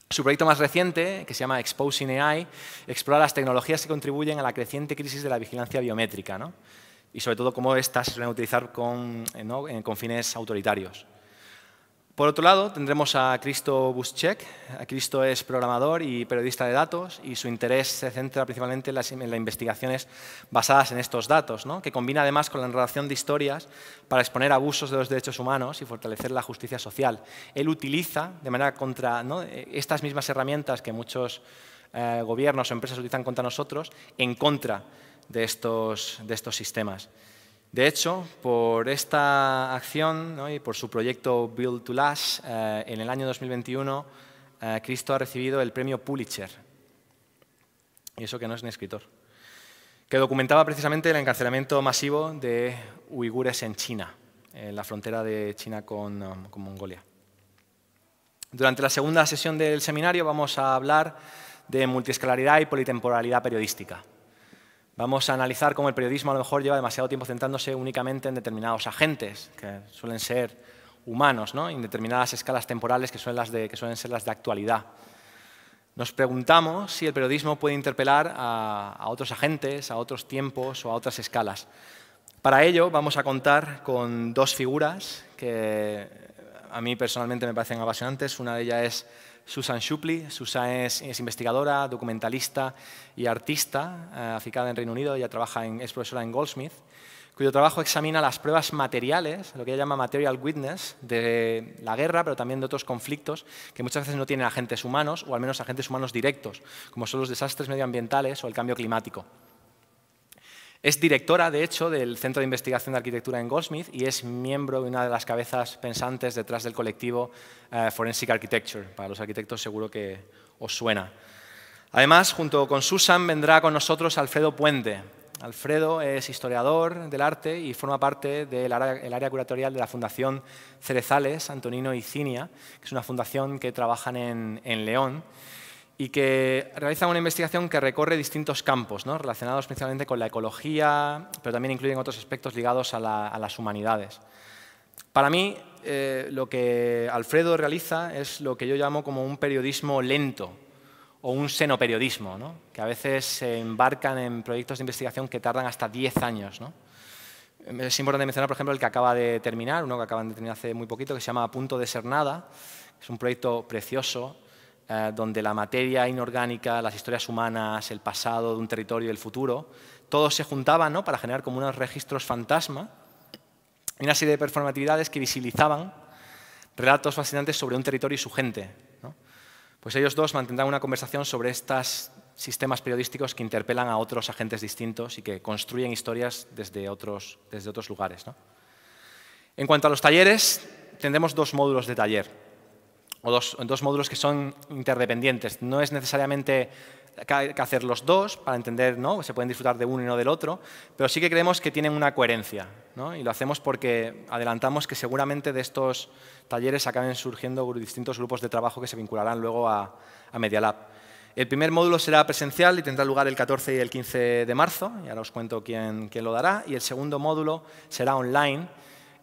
Su proyecto más reciente, que se llama Exposing AI, explora las tecnologías que contribuyen a la creciente crisis de la vigilancia biométrica y sobre todo cómo estas se suelen utilizar con, eh, con fines autoritarios. Por otro lado, tendremos a Cristo Buschek. Cristo es programador y periodista de datos y su interés se centra principalmente en las, investigaciones basadas en estos datos, que combina además con la narración de historias para exponer abusos de los derechos humanos y fortalecer la justicia social. Él utiliza de manera contra estas mismas herramientas que muchos eh, gobiernos o empresas utilizan contra nosotros en contra de estos, de estos sistemas. De hecho, por esta acción y por su proyecto Build to Last, eh, en el año 2021 eh, Cristo ha recibido el premio Pulitzer. Y eso que no es un escritor. Que documentaba precisamente el encarcelamiento masivo de uigures en China, en la frontera de China con, um, con Mongolia. Durante la segunda sesión del seminario vamos a hablar de multiescalaridad y politemporalidad periodística. Vamos a analizar cómo el periodismo a lo mejor lleva demasiado tiempo centrándose únicamente en determinados agentes, que suelen ser humanos, en determinadas escalas temporales que suelen, ser las de actualidad. Nos preguntamos si el periodismo puede interpelar a, a, otros agentes, a otros tiempos o a otras escalas. Para ello vamos a contar con dos figuras que a mí personalmente me parecen apasionantes. Una de ellas es Susan Shupley. Susan es, investigadora, documentalista y artista, eh, aficada en Reino Unido. Ella trabaja en, es profesora en Goldsmith cuyo trabajo examina las pruebas materiales, lo que ella llama material witness, de la guerra, pero también de otros conflictos que muchas veces no tienen agentes humanos, o al menos agentes humanos directos, como son los desastres medioambientales o el cambio climático. Es directora, de hecho, del Centro de Investigación de Arquitectura en Goldsmith y es miembro de una de las cabezas pensantes detrás del colectivo eh, Forensic Architecture. Para los arquitectos seguro que os suena. Además, junto con Susan vendrá con nosotros Alfredo Puente. Alfredo es historiador del arte y forma parte del área, curatorial de la Fundación Cerezales, Antonino y Cinia, que es una fundación que trabajan en León y que realiza una investigación que recorre distintos campos, relacionados principalmente con la ecología, pero también incluyen otros aspectos ligados a, las humanidades. Para mí, eh, lo que Alfredo realiza es lo que yo llamo como un periodismo lento o un senoperiodismo, ¿no? que a veces se embarcan en proyectos de investigación que tardan hasta 10 años. Es importante mencionar, por ejemplo, el que acaba de terminar, uno que acaban de terminar hace muy poquito, que se llama A punto de ser nada. Es un proyecto precioso eh, donde la materia inorgánica, las historias humanas, el pasado de un territorio y el futuro, todos se juntaban para generar como unos registros fantasma y una serie de performatividades que visibilizaban relatos fascinantes sobre un territorio y su gente. Pues ellos dos mantendrán una conversación sobre estos sistemas periodísticos que interpelan a otros agentes distintos y que construyen historias desde otros, lugares. En cuanto a los talleres, tendremos dos módulos de taller o dos, dos, módulos que son interdependientes. No es necesariamente que hacer los dos para entender, ¿no? se pueden disfrutar de uno y no del otro, pero sí que creemos que tienen una coherencia. ¿no? Y lo hacemos porque adelantamos que seguramente de estos talleres acaben surgiendo distintos grupos de trabajo que se vincularán luego a, a Media Lab. El primer módulo será presencial y tendrá lugar el 14 y el 15 de marzo, y ahora os cuento quién, quién lo dará, y el segundo módulo será online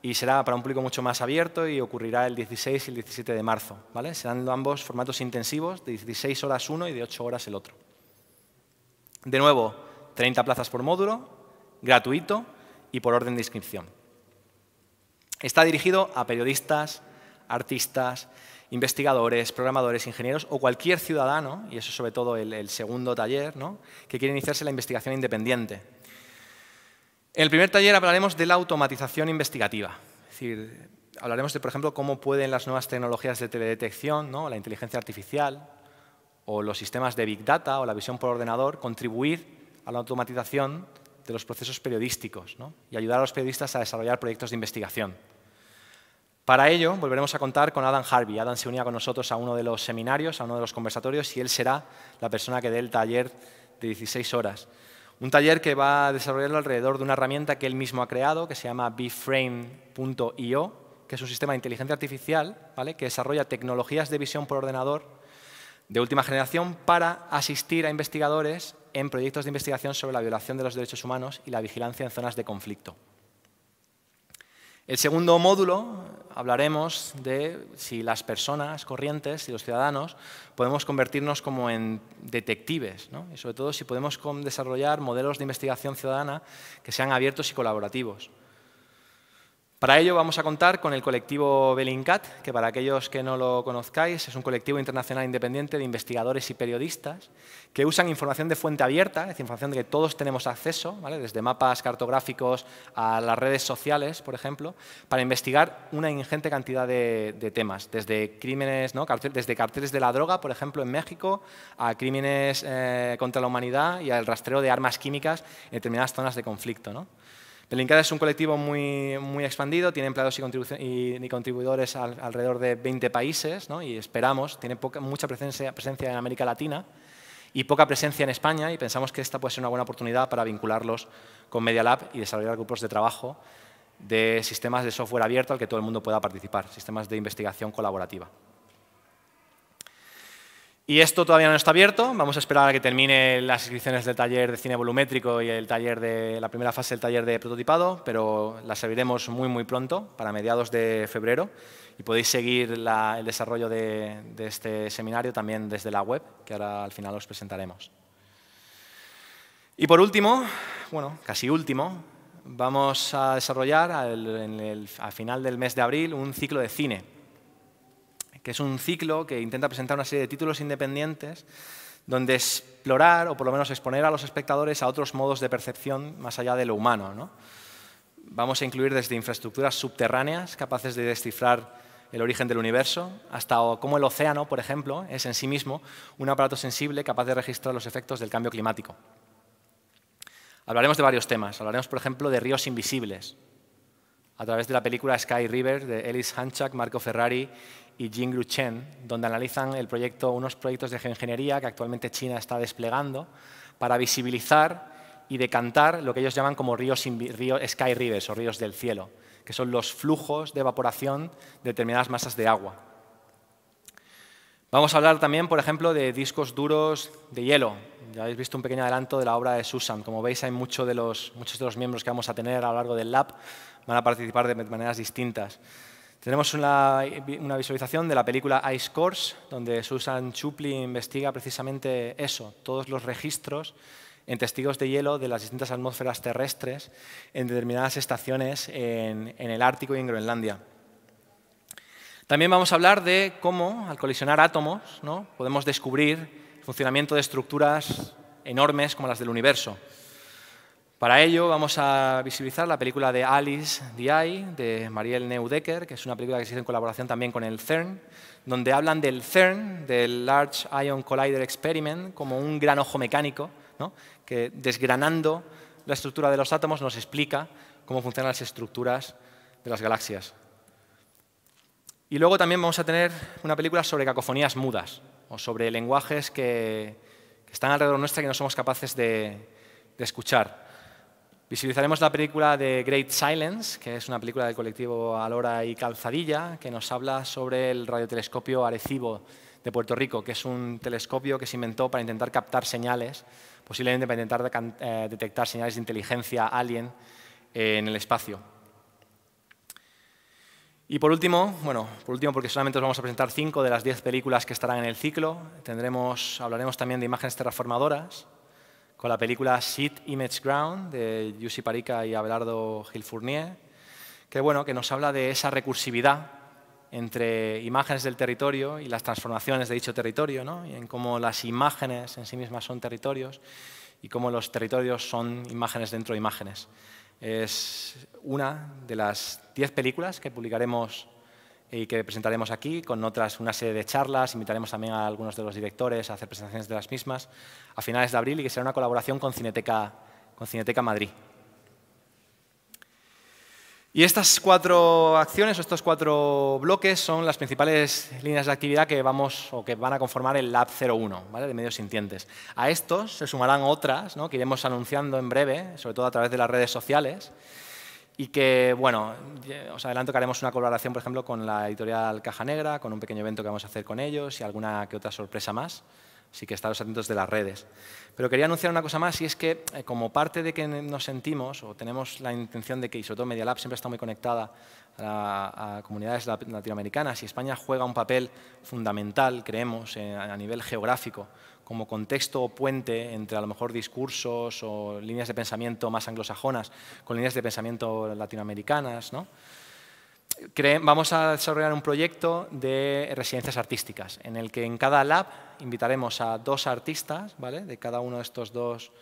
y será para un público mucho más abierto y ocurrirá el 16 y el 17 de marzo. ¿vale? Serán ambos formatos intensivos, de 16 horas uno y de 8 horas el otro. De nuevo, 30 plazas por módulo, gratuito y por orden de inscripción. Está dirigido a periodistas, artistas, investigadores, programadores, ingenieros o cualquier ciudadano, y eso sobre todo el, el segundo taller, ¿no? que quiere iniciarse la investigación independiente en el primer taller hablaremos de la automatización investigativa. Es decir, hablaremos de, por ejemplo, cómo pueden las nuevas tecnologías de teledetección, ¿no? la inteligencia artificial o los sistemas de Big Data o la visión por ordenador contribuir a la automatización de los procesos periodísticos y ayudar a los periodistas a desarrollar proyectos de investigación. Para ello, volveremos a contar con Adam Harvey. Adam se unía con nosotros a uno de los seminarios, a uno de los conversatorios, y él será la persona que dé el taller de 16 horas. Un taller que va a desarrollarlo alrededor de una herramienta que él mismo ha creado, que se llama bframe.io, que es un sistema de inteligencia artificial que desarrolla tecnologías de visión por ordenador de última generación para asistir a investigadores en proyectos de investigación sobre la violación de los derechos humanos y la vigilancia en zonas de conflicto. El segundo módulo hablaremos de si las personas corrientes, y los ciudadanos, podemos convertirnos como en detectives, y sobre todo si podemos desarrollar modelos de investigación ciudadana que sean abiertos y colaborativos. Para ello vamos a contar con el colectivo Belincat, que para aquellos que no lo conozcáis es un colectivo internacional independiente de investigadores y periodistas que usan información de fuente abierta, es decir, información de que todos tenemos acceso, ¿vale? desde mapas cartográficos a las redes sociales, por ejemplo, para investigar una ingente cantidad de, temas, desde crímenes, desde carteles de la droga, por ejemplo, en México, a crímenes eh, contra la humanidad y al rastreo de armas químicas en determinadas zonas de conflicto. ¿no? Belinkada es un colectivo muy, expandido, tiene empleados y, contribuidores alrededor de 20 países y esperamos, tiene mucha presencia, presencia en América Latina y poca presencia en España y pensamos que esta puede ser una buena oportunidad para vincularlos con Media Lab y desarrollar grupos de trabajo de sistemas de software abierto al que todo el mundo pueda participar, sistemas de investigación colaborativa. Y esto todavía no está abierto, vamos a esperar a que termine las inscripciones del taller de cine volumétrico y el taller de, la primera fase del taller de prototipado, pero las serviremos muy muy pronto, para mediados de febrero, y podéis seguir el desarrollo de, este seminario también desde la web, que ahora al final os presentaremos. Y por último, bueno, casi último, vamos a desarrollar a final del mes de abril un ciclo de cine que es un ciclo que intenta presentar una serie de títulos independientes donde explorar o por lo menos exponer a los espectadores a otros modos de percepción más allá de lo humano. Vamos a incluir desde infraestructuras subterráneas capaces de descifrar el origen del universo, hasta cómo el océano, por ejemplo, es en sí mismo un aparato sensible capaz de registrar los efectos del cambio climático. Hablaremos de varios temas. Hablaremos, por ejemplo, de ríos invisibles, a través de la película Sky River de Ellis Hanchak, Marco Ferrari y Lu Chen, donde analizan el proyecto, unos proyectos de geoingeniería que actualmente China está desplegando para visibilizar y decantar lo que ellos llaman como ríos, Sky Rivers o ríos del cielo, que son los flujos de evaporación de determinadas masas de agua. Vamos a hablar también, por ejemplo, de discos duros de hielo. Ya habéis visto un pequeño adelanto de la obra de Susan. Como veis, hay de los, muchos de los miembros que vamos a tener a lo largo del lab van a participar de maneras distintas. Tenemos una, visualización de la película Ice Course, donde Susan chupli investiga precisamente eso, todos los registros en testigos de hielo de las distintas atmósferas terrestres en determinadas estaciones en, el Ártico y en Groenlandia. También vamos a hablar de cómo, al colisionar átomos, ¿no? podemos descubrir el funcionamiento de estructuras enormes como las del universo. Para ello vamos a visibilizar la película de Alice D.I. de Marielle Neudecker, que es una película que se hizo en colaboración también con el CERN, donde hablan del CERN, del Large Ion Collider Experiment, como un gran ojo mecánico, que desgranando la estructura de los átomos nos explica cómo funcionan las estructuras de las galaxias. Y luego también vamos a tener una película sobre cacofonías mudas, o sobre lenguajes que, están alrededor nuestra y que no somos capaces de escuchar. Visualizaremos la película de Great Silence, que es una película del colectivo Alora y Calzadilla, que nos habla sobre el radiotelescopio Arecibo de Puerto Rico, que es un telescopio que se inventó para intentar captar señales, posiblemente para intentar eh, detectar señales de inteligencia alien en el espacio. Y por último, bueno, por último porque solamente os vamos a presentar cinco de las diez películas que estarán en el ciclo, hablaremos también de imágenes terraformadoras, con la película Seed, Image Ground de Yussi Parica y Abelardo Gilfournier, que, bueno, que nos habla de esa recursividad entre imágenes del territorio y las transformaciones de dicho territorio, y en cómo las imágenes en sí mismas son territorios y cómo los territorios son imágenes dentro de imágenes. Es una de las diez películas que publicaremos y que presentaremos aquí con otras una serie de charlas. Invitaremos también a algunos de los directores a hacer presentaciones de las mismas a finales de abril y que será una colaboración con Cineteca, con Cineteca Madrid. Y estas cuatro acciones, o estos cuatro bloques, son las principales líneas de actividad que, vamos, o que van a conformar el Lab 01, ¿vale? de medios sintientes. A estos se sumarán otras, que iremos anunciando en breve, sobre todo a través de las redes sociales, y que, bueno, eh, os adelanto que haremos una colaboración, por ejemplo, con la editorial Caja Negra, con un pequeño evento que vamos a hacer con ellos y alguna que otra sorpresa más. Así que estaros atentos de las redes. Pero quería anunciar una cosa más, y es que eh, como parte de que nos sentimos, o tenemos la intención de que, y sobre todo Media Lab siempre está muy conectada a comunidades latinoamericanas, y España juega un papel fundamental, creemos, eh, a nivel geográfico, como contexto o puente entre a lo mejor discursos o líneas de pensamiento más anglosajonas con líneas de pensamiento latinoamericanas. ¿no? vamos a desarrollar un proyecto de residencias artísticas en el que en cada lab invitaremos a dos artistas ¿vale? de cada uno de estos dos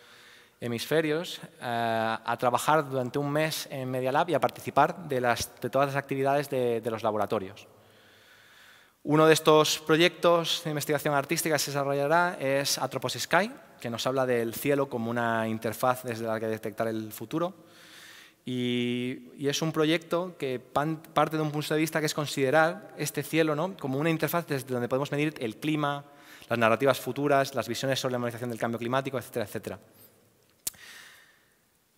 hemisferios eh, a trabajar durante un mes en Media Lab y a participar de, todas las actividades de los laboratorios. Uno de estos proyectos de investigación artística que se desarrollará es Atropos Sky, que nos habla del cielo como una interfaz desde la que detectar el futuro. Y, es un proyecto que parte de un punto de vista que es considerar este cielo ¿no? como una interfaz desde donde podemos medir el clima, las narrativas futuras, las visiones sobre la modernización del cambio climático, etcétera, etcétera.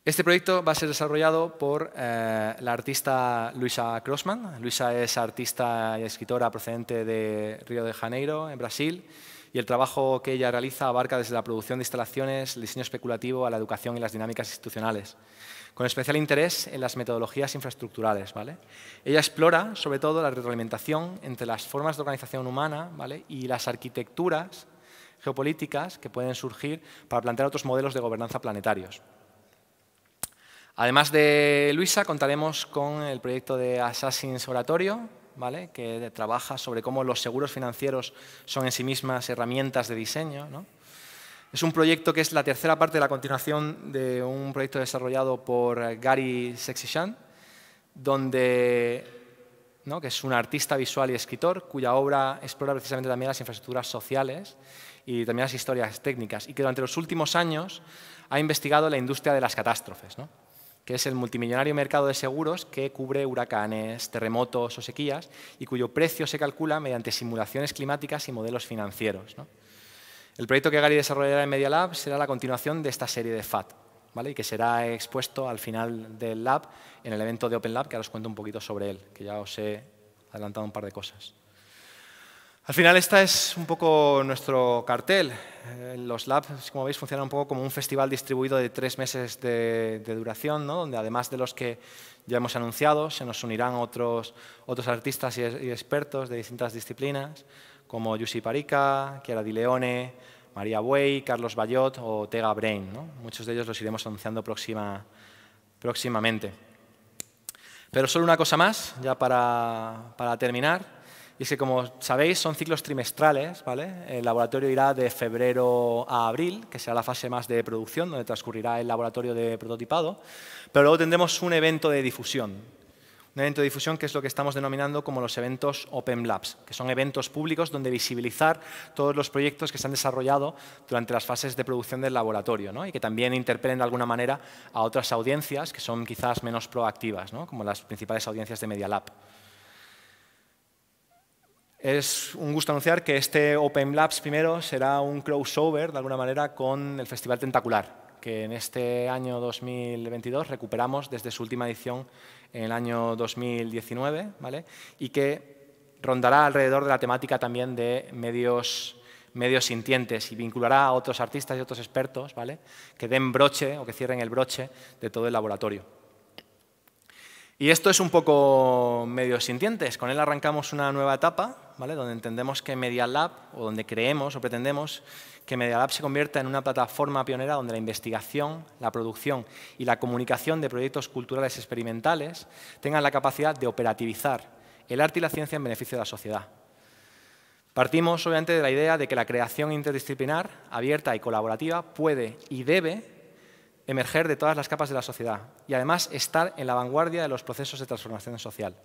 Este proyecto va a ser desarrollado por eh, la artista Luisa Crossman. Luisa es artista y escritora procedente de Río de Janeiro, en Brasil, y el trabajo que ella realiza abarca desde la producción de instalaciones, el diseño especulativo, a la educación y las dinámicas institucionales, con especial interés en las metodologías infraestructurales. ¿vale? Ella explora, sobre todo, la retroalimentación entre las formas de organización humana y las arquitecturas geopolíticas que pueden surgir para plantear otros modelos de gobernanza planetarios. Además de Luisa, contaremos con el proyecto de Assassin's Oratorio, ¿vale? que trabaja sobre cómo los seguros financieros son en sí mismas herramientas de diseño. Es un proyecto que es la tercera parte de la continuación de un proyecto desarrollado por Gary Sexishan, donde ¿no? que es un artista visual y escritor cuya obra explora precisamente también las infraestructuras sociales y también las historias técnicas, y que durante los últimos años ha investigado la industria de las catástrofes. ¿no? que es el multimillonario mercado de seguros que cubre huracanes, terremotos o sequías y cuyo precio se calcula mediante simulaciones climáticas y modelos financieros. El proyecto que Gary desarrollará en Media Lab será la continuación de esta serie de FAT ¿vale? y que será expuesto al final del lab en el evento de Open Lab, que ahora os cuento un poquito sobre él, que ya os he adelantado un par de cosas. Al final, esta es un poco nuestro cartel. Eh, los labs, como veis, funcionan un poco como un festival distribuido de tres meses de, duración, donde además de los que ya hemos anunciado, se nos unirán otros, otros artistas y, expertos de distintas disciplinas, como Yussi Parica, Chiara Di Leone, María Buey, Carlos Bayot o Tega Brain. Muchos de ellos los iremos anunciando próximamente. Pero solo una cosa más, ya para terminar. Y es que, como sabéis, son ciclos trimestrales, El laboratorio irá de febrero a abril, que será la fase más de producción, donde transcurrirá el laboratorio de prototipado, pero luego tendremos un evento de difusión. Un evento de difusión que es lo que estamos denominando como los eventos Open Labs, que son eventos públicos donde visibilizar todos los proyectos que se han desarrollado durante las fases de producción del laboratorio y que también interpelen de alguna manera a otras audiencias que son quizás menos proactivas, ¿no? como las principales audiencias de Media Lab. Es un gusto anunciar que este Open Labs primero será un crossover, de alguna manera, con el Festival Tentacular, que en este año 2022 recuperamos desde su última edición en el año 2019, ¿vale? y que rondará alrededor de la temática también de medios, medios sintientes y vinculará a otros artistas y otros expertos ¿vale? que den broche o que cierren el broche de todo el laboratorio. Y esto es un poco medios sintientes. Con él arrancamos una nueva etapa donde entendemos que Media Lab, o donde creemos o pretendemos que Media Lab se convierta en una plataforma pionera donde la investigación, la producción y la comunicación de proyectos culturales experimentales tengan la capacidad de operativizar el arte y la ciencia en beneficio de la sociedad. Partimos, obviamente, de la idea de que la creación interdisciplinar, abierta y colaborativa, puede y debe emerger de todas las capas de la sociedad y además estar en la vanguardia de los procesos de transformación social.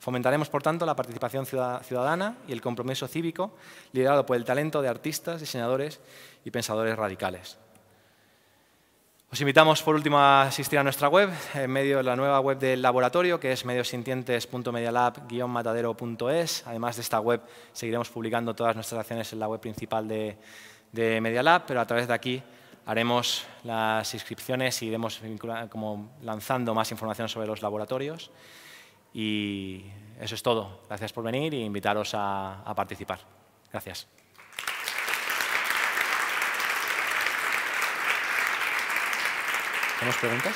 Fomentaremos, por tanto, la participación ciudadana y el compromiso cívico liderado por el talento de artistas, diseñadores y pensadores radicales. Os invitamos, por último, a asistir a nuestra web, en medio de la nueva web del laboratorio, que es mediosintientes.medialab-matadero.es. Además de esta web, seguiremos publicando todas nuestras acciones en la web principal de, de Medialab, pero a través de aquí haremos las inscripciones y iremos lanzando más información sobre los laboratorios. Y eso es todo. Gracias por venir e invitaros a, participar. Gracias. ¿Tenemos preguntas?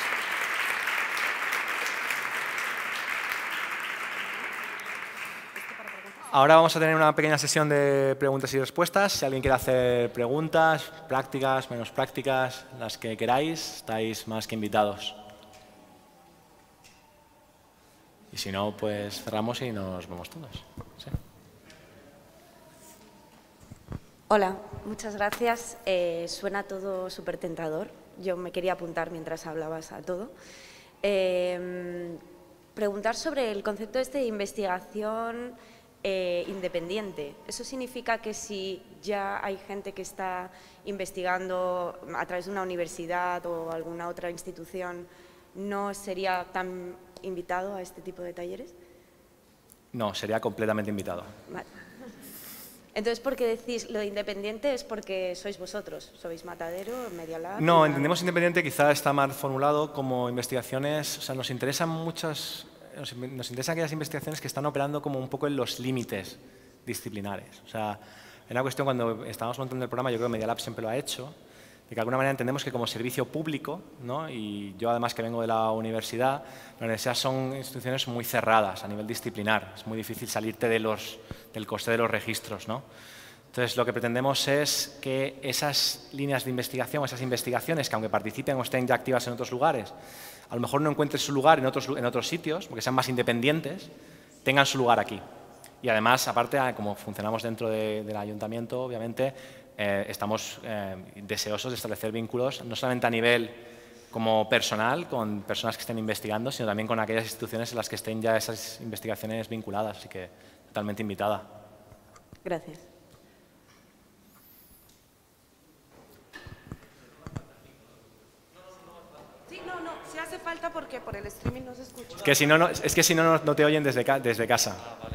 Ahora vamos a tener una pequeña sesión de preguntas y respuestas. Si alguien quiere hacer preguntas, prácticas, menos prácticas, las que queráis, estáis más que invitados. Y si no, pues cerramos y nos vemos todos. Hola, muchas gracias. Eh, suena todo súper tentador. Yo me quería apuntar mientras hablabas a todo. Em, preguntar sobre el concepto este de investigación eh, independiente. ¿Eso significa que si ya hay gente que está investigando a través de una universidad o alguna otra institución, no sería tan invitado a este tipo de talleres? No, sería completamente invitado. Entonces, ¿por qué decís lo independiente? ¿Es porque sois vosotros? ¿Sois Matadero, Media Lab? No, entendemos independiente, quizá está mal formulado como investigaciones, o sea, nos interesan muchas, nos, interesan aquellas investigaciones que están operando como un poco en los límites disciplinares. O sea, en la cuestión cuando estábamos montando el programa, yo creo que Media Lab siempre lo ha hecho, de que de alguna manera entendemos que como servicio público, ¿no? y yo además que vengo de la universidad, las universidades son instituciones muy cerradas a nivel disciplinar, es muy difícil salirte de los, del coste de los registros. ¿no? Entonces, lo que pretendemos es que esas líneas de investigación, esas investigaciones que aunque participen o estén ya activas en otros lugares, a lo mejor no encuentren su lugar en otros, en otros sitios, porque sean más independientes, tengan su lugar aquí. Y además, aparte, como funcionamos dentro del ayuntamiento, obviamente, eh, estamos eh, deseosos de establecer vínculos, no solamente a nivel como personal, con personas que estén investigando, sino también con aquellas instituciones en las que estén ya esas investigaciones vinculadas. Así que totalmente invitada. Gracias. hace falta porque por el streaming no se escucha. que si no, no, es que si no, no, te oyen desde, desde casa. Ah,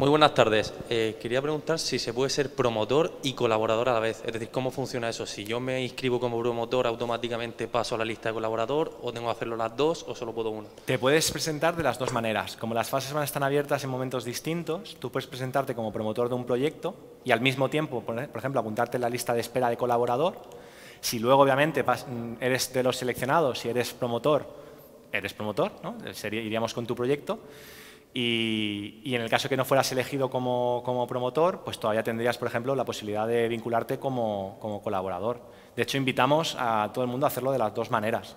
muy buenas tardes. Eh, quería preguntar si se puede ser promotor y colaborador a la vez. Es decir, ¿cómo funciona eso? Si yo me inscribo como promotor, automáticamente paso a la lista de colaborador o tengo que hacerlo las dos o solo puedo uno. Te puedes presentar de las dos maneras. Como las fases van a estar abiertas en momentos distintos, tú puedes presentarte como promotor de un proyecto y al mismo tiempo, por e-, ejemplo, apuntarte en la lista de espera de colaborador. Si luego, obviamente, mm, eres de los seleccionados, si eres promotor, eres promotor, Iríamos con tu proyecto. Y, en el caso que no fueras elegido como, promotor, pues todavía tendrías, por ejemplo, la posibilidad de vincularte como, colaborador. De hecho, invitamos a todo el mundo a hacerlo de las dos maneras.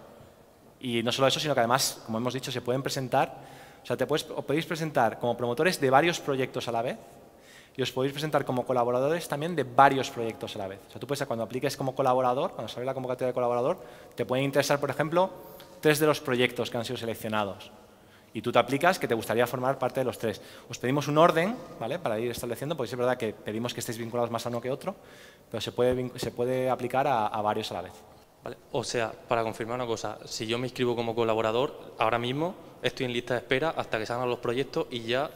Y no solo eso, sino que además, como hemos dicho, se pueden presentar, o sea, te os podéis presentar como promotores de varios proyectos a la vez y os podéis presentar como colaboradores también de varios proyectos a la vez. O sea, tú puedes, cuando apliques como colaborador, cuando sale la convocatoria de colaborador, te pueden interesar, por ejemplo, tres de los proyectos que han sido seleccionados y tú te aplicas que te gustaría formar parte de los tres. Os pedimos un orden, ¿vale? Para ir estableciendo, porque es verdad que pedimos que estéis vinculados más a uno que otro, pero se puede, se puede aplicar a, varios a la vez. O sea, para confirmar una cosa, si yo me inscribo como colaborador, ahora mismo estoy en lista de espera hasta que salgan los proyectos y ya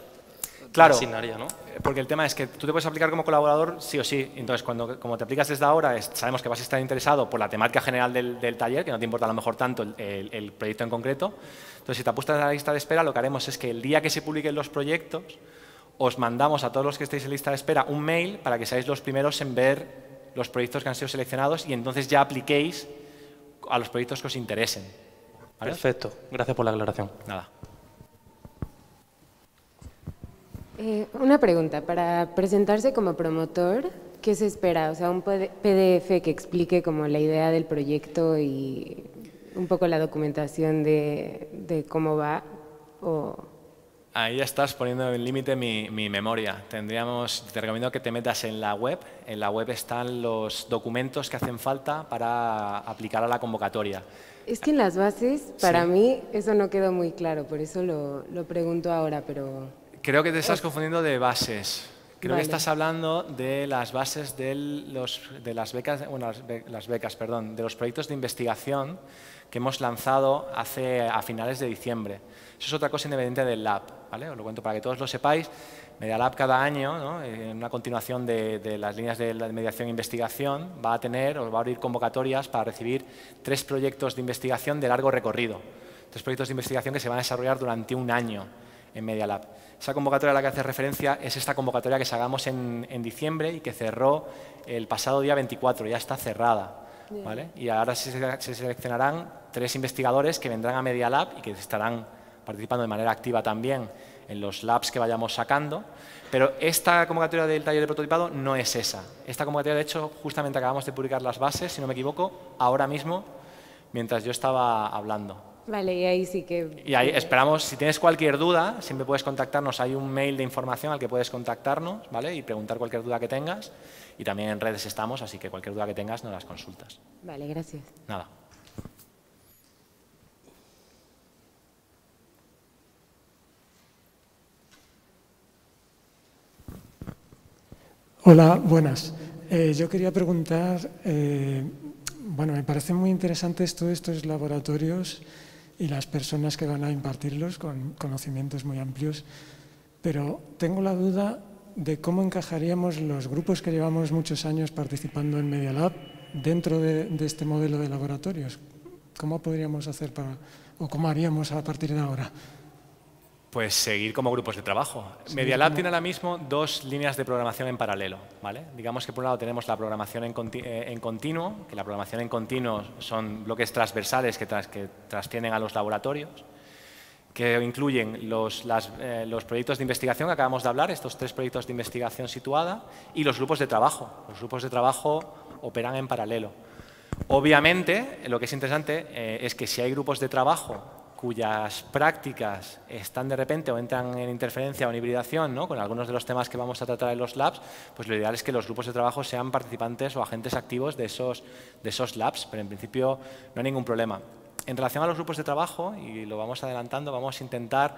claro, eh, Porque el tema es que tú te puedes aplicar como colaborador sí o sí. Entonces, cuando como te aplicas desde ahora, sabemos que vas a estar interesado por la temática general del, taller, que no te importa a lo mejor tanto el, proyecto en concreto. Entonces, si te apuestas a la lista de espera, lo que haremos es que el día que se publiquen los proyectos, os mandamos a todos los que estéis en lista de espera un mail para que seáis los primeros en ver los proyectos que han sido seleccionados y entonces ya apliquéis a los proyectos que os interesen. Perfecto. Gracias por la aclaración. Nada. Eh, una pregunta, para presentarse como promotor, ¿qué se espera? O sea, un PDF que explique como la idea del proyecto y un poco la documentación de, cómo va Ahí ya estás poniendo en límite mi, memoria. Tendríamos, te recomiendo que te metas en la web. En la web están los documentos que hacen falta para aplicar a la convocatoria. Es que en las bases, para mí, eso no quedó muy claro, por eso lo, lo pregunto ahora, pero... Creo que te estás confundiendo de bases. Creo que estás hablando de las bases de, los, de las becas, bueno, las, becas, perdón, de los proyectos de investigación que hemos lanzado hace, a finales de diciembre. Eso es otra cosa independiente del lab, ¿vale? Os lo cuento para que todos lo sepáis. Medialab cada año, eh, en una continuación de, de, las líneas de mediación e investigación, va a tener o va a abrir convocatorias para recibir tres proyectos de investigación de largo recorrido. Tres proyectos de investigación que se van a desarrollar durante un año en Media Lab. Esa convocatoria a la que hace referencia es esta convocatoria que sacamos en, en diciembre y que cerró el pasado día 24, ya está cerrada. ¿vale? Y ahora se, se, seleccionarán tres investigadores que vendrán a Media Lab y que estarán participando de manera activa también en los labs que vayamos sacando. Pero esta convocatoria del taller de prototipado no es esa. Esta convocatoria, de hecho, justamente acabamos de publicar las bases, si no me equivoco, ahora mismo, mientras yo estaba hablando. Vale, y ahí sí que... Y ahí esperamos, si tienes cualquier duda, siempre puedes contactarnos, hay un mail de información al que puedes contactarnos, ¿vale? Y preguntar cualquier duda que tengas. Y también en redes estamos, así que cualquier duda que tengas nos las consultas. Vale, gracias. Nada. Hola, buenas. Eh, yo quería preguntar, eh, bueno, me parece muy interesante esto de estos laboratorios y las personas que van a impartirlos con conocimientos muy amplios. Pero tengo la duda de cómo encajaríamos los grupos que llevamos muchos años participando en Media Lab dentro de, este modelo de laboratorios. ¿Cómo podríamos hacer para, o cómo haríamos a partir de ahora? Pues seguir como grupos de trabajo. ...Media Medialab tiene ahora mismo dos líneas de programación en paralelo. ¿vale? Digamos que por un lado tenemos la programación en, eh, continuo, que la programación en continuo son bloques transversales que, que trascienden a los laboratorios, que incluyen eh, los, proyectos de investigación que acabamos de hablar, estos tres proyectos de investigación situada, y los grupos de trabajo. Los grupos de trabajo operan en paralelo. Obviamente, lo que es interesante eh, es que si hay grupos de trabajo cuyas prácticas están de repente o entran en interferencia o en hibridación ¿no? con algunos de los temas que vamos a tratar en los labs, pues lo ideal es que los grupos de trabajo sean participantes o agentes activos de esos, de esos labs, pero en principio no hay ningún problema. En relación a los grupos de trabajo, y lo vamos adelantando, vamos a intentar,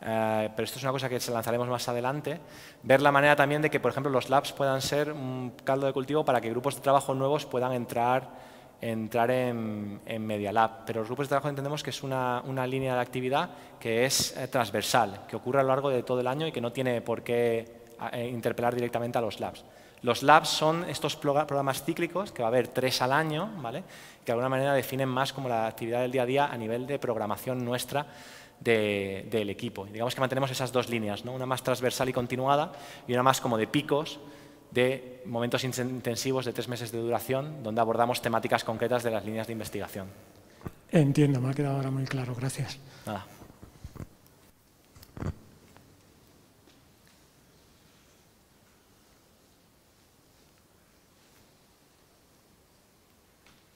eh, pero esto es una cosa que se lanzaremos más adelante, ver la manera también de que, por ejemplo, los labs puedan ser un caldo de cultivo para que grupos de trabajo nuevos puedan entrar entrar en, en Media Lab. Pero los grupos de trabajo entendemos que es una, una línea de actividad que es eh, transversal, que ocurre a lo largo de todo el año y que no tiene por qué eh, interpelar directamente a los labs. Los labs son estos programas cíclicos, que va a haber tres al año, ¿vale? que de alguna manera definen más como la actividad del día a día a nivel de programación nuestra de, del equipo. digamos que mantenemos esas dos líneas, ¿no? una más transversal y continuada y una más como de picos, de momentos intensivos de tres meses de duración, donde abordamos temáticas concretas de las líneas de investigación. Entiendo, me ha quedado ahora muy claro. Gracias. Nada.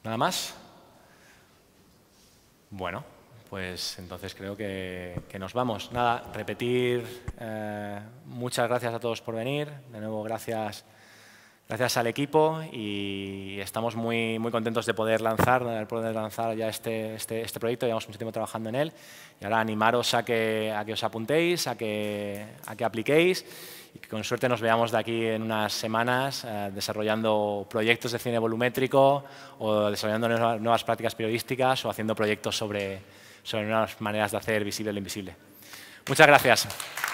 ¿Nada más? Bueno. Pues entonces creo que, nos vamos. Nada, repetir eh, muchas gracias a todos por venir. De nuevo, gracias, gracias al equipo y estamos muy, muy contentos de poder lanzar, de poder lanzar ya este, este, este, proyecto. Llevamos mucho tiempo trabajando en él y ahora animaros a que, a que os apuntéis, a que, a que apliquéis y que con suerte nos veamos de aquí en unas semanas eh, desarrollando proyectos de cine volumétrico o desarrollando nuevas prácticas periodísticas o haciendo proyectos sobre son unas maneras de hacer visible lo invisible. Muchas gracias.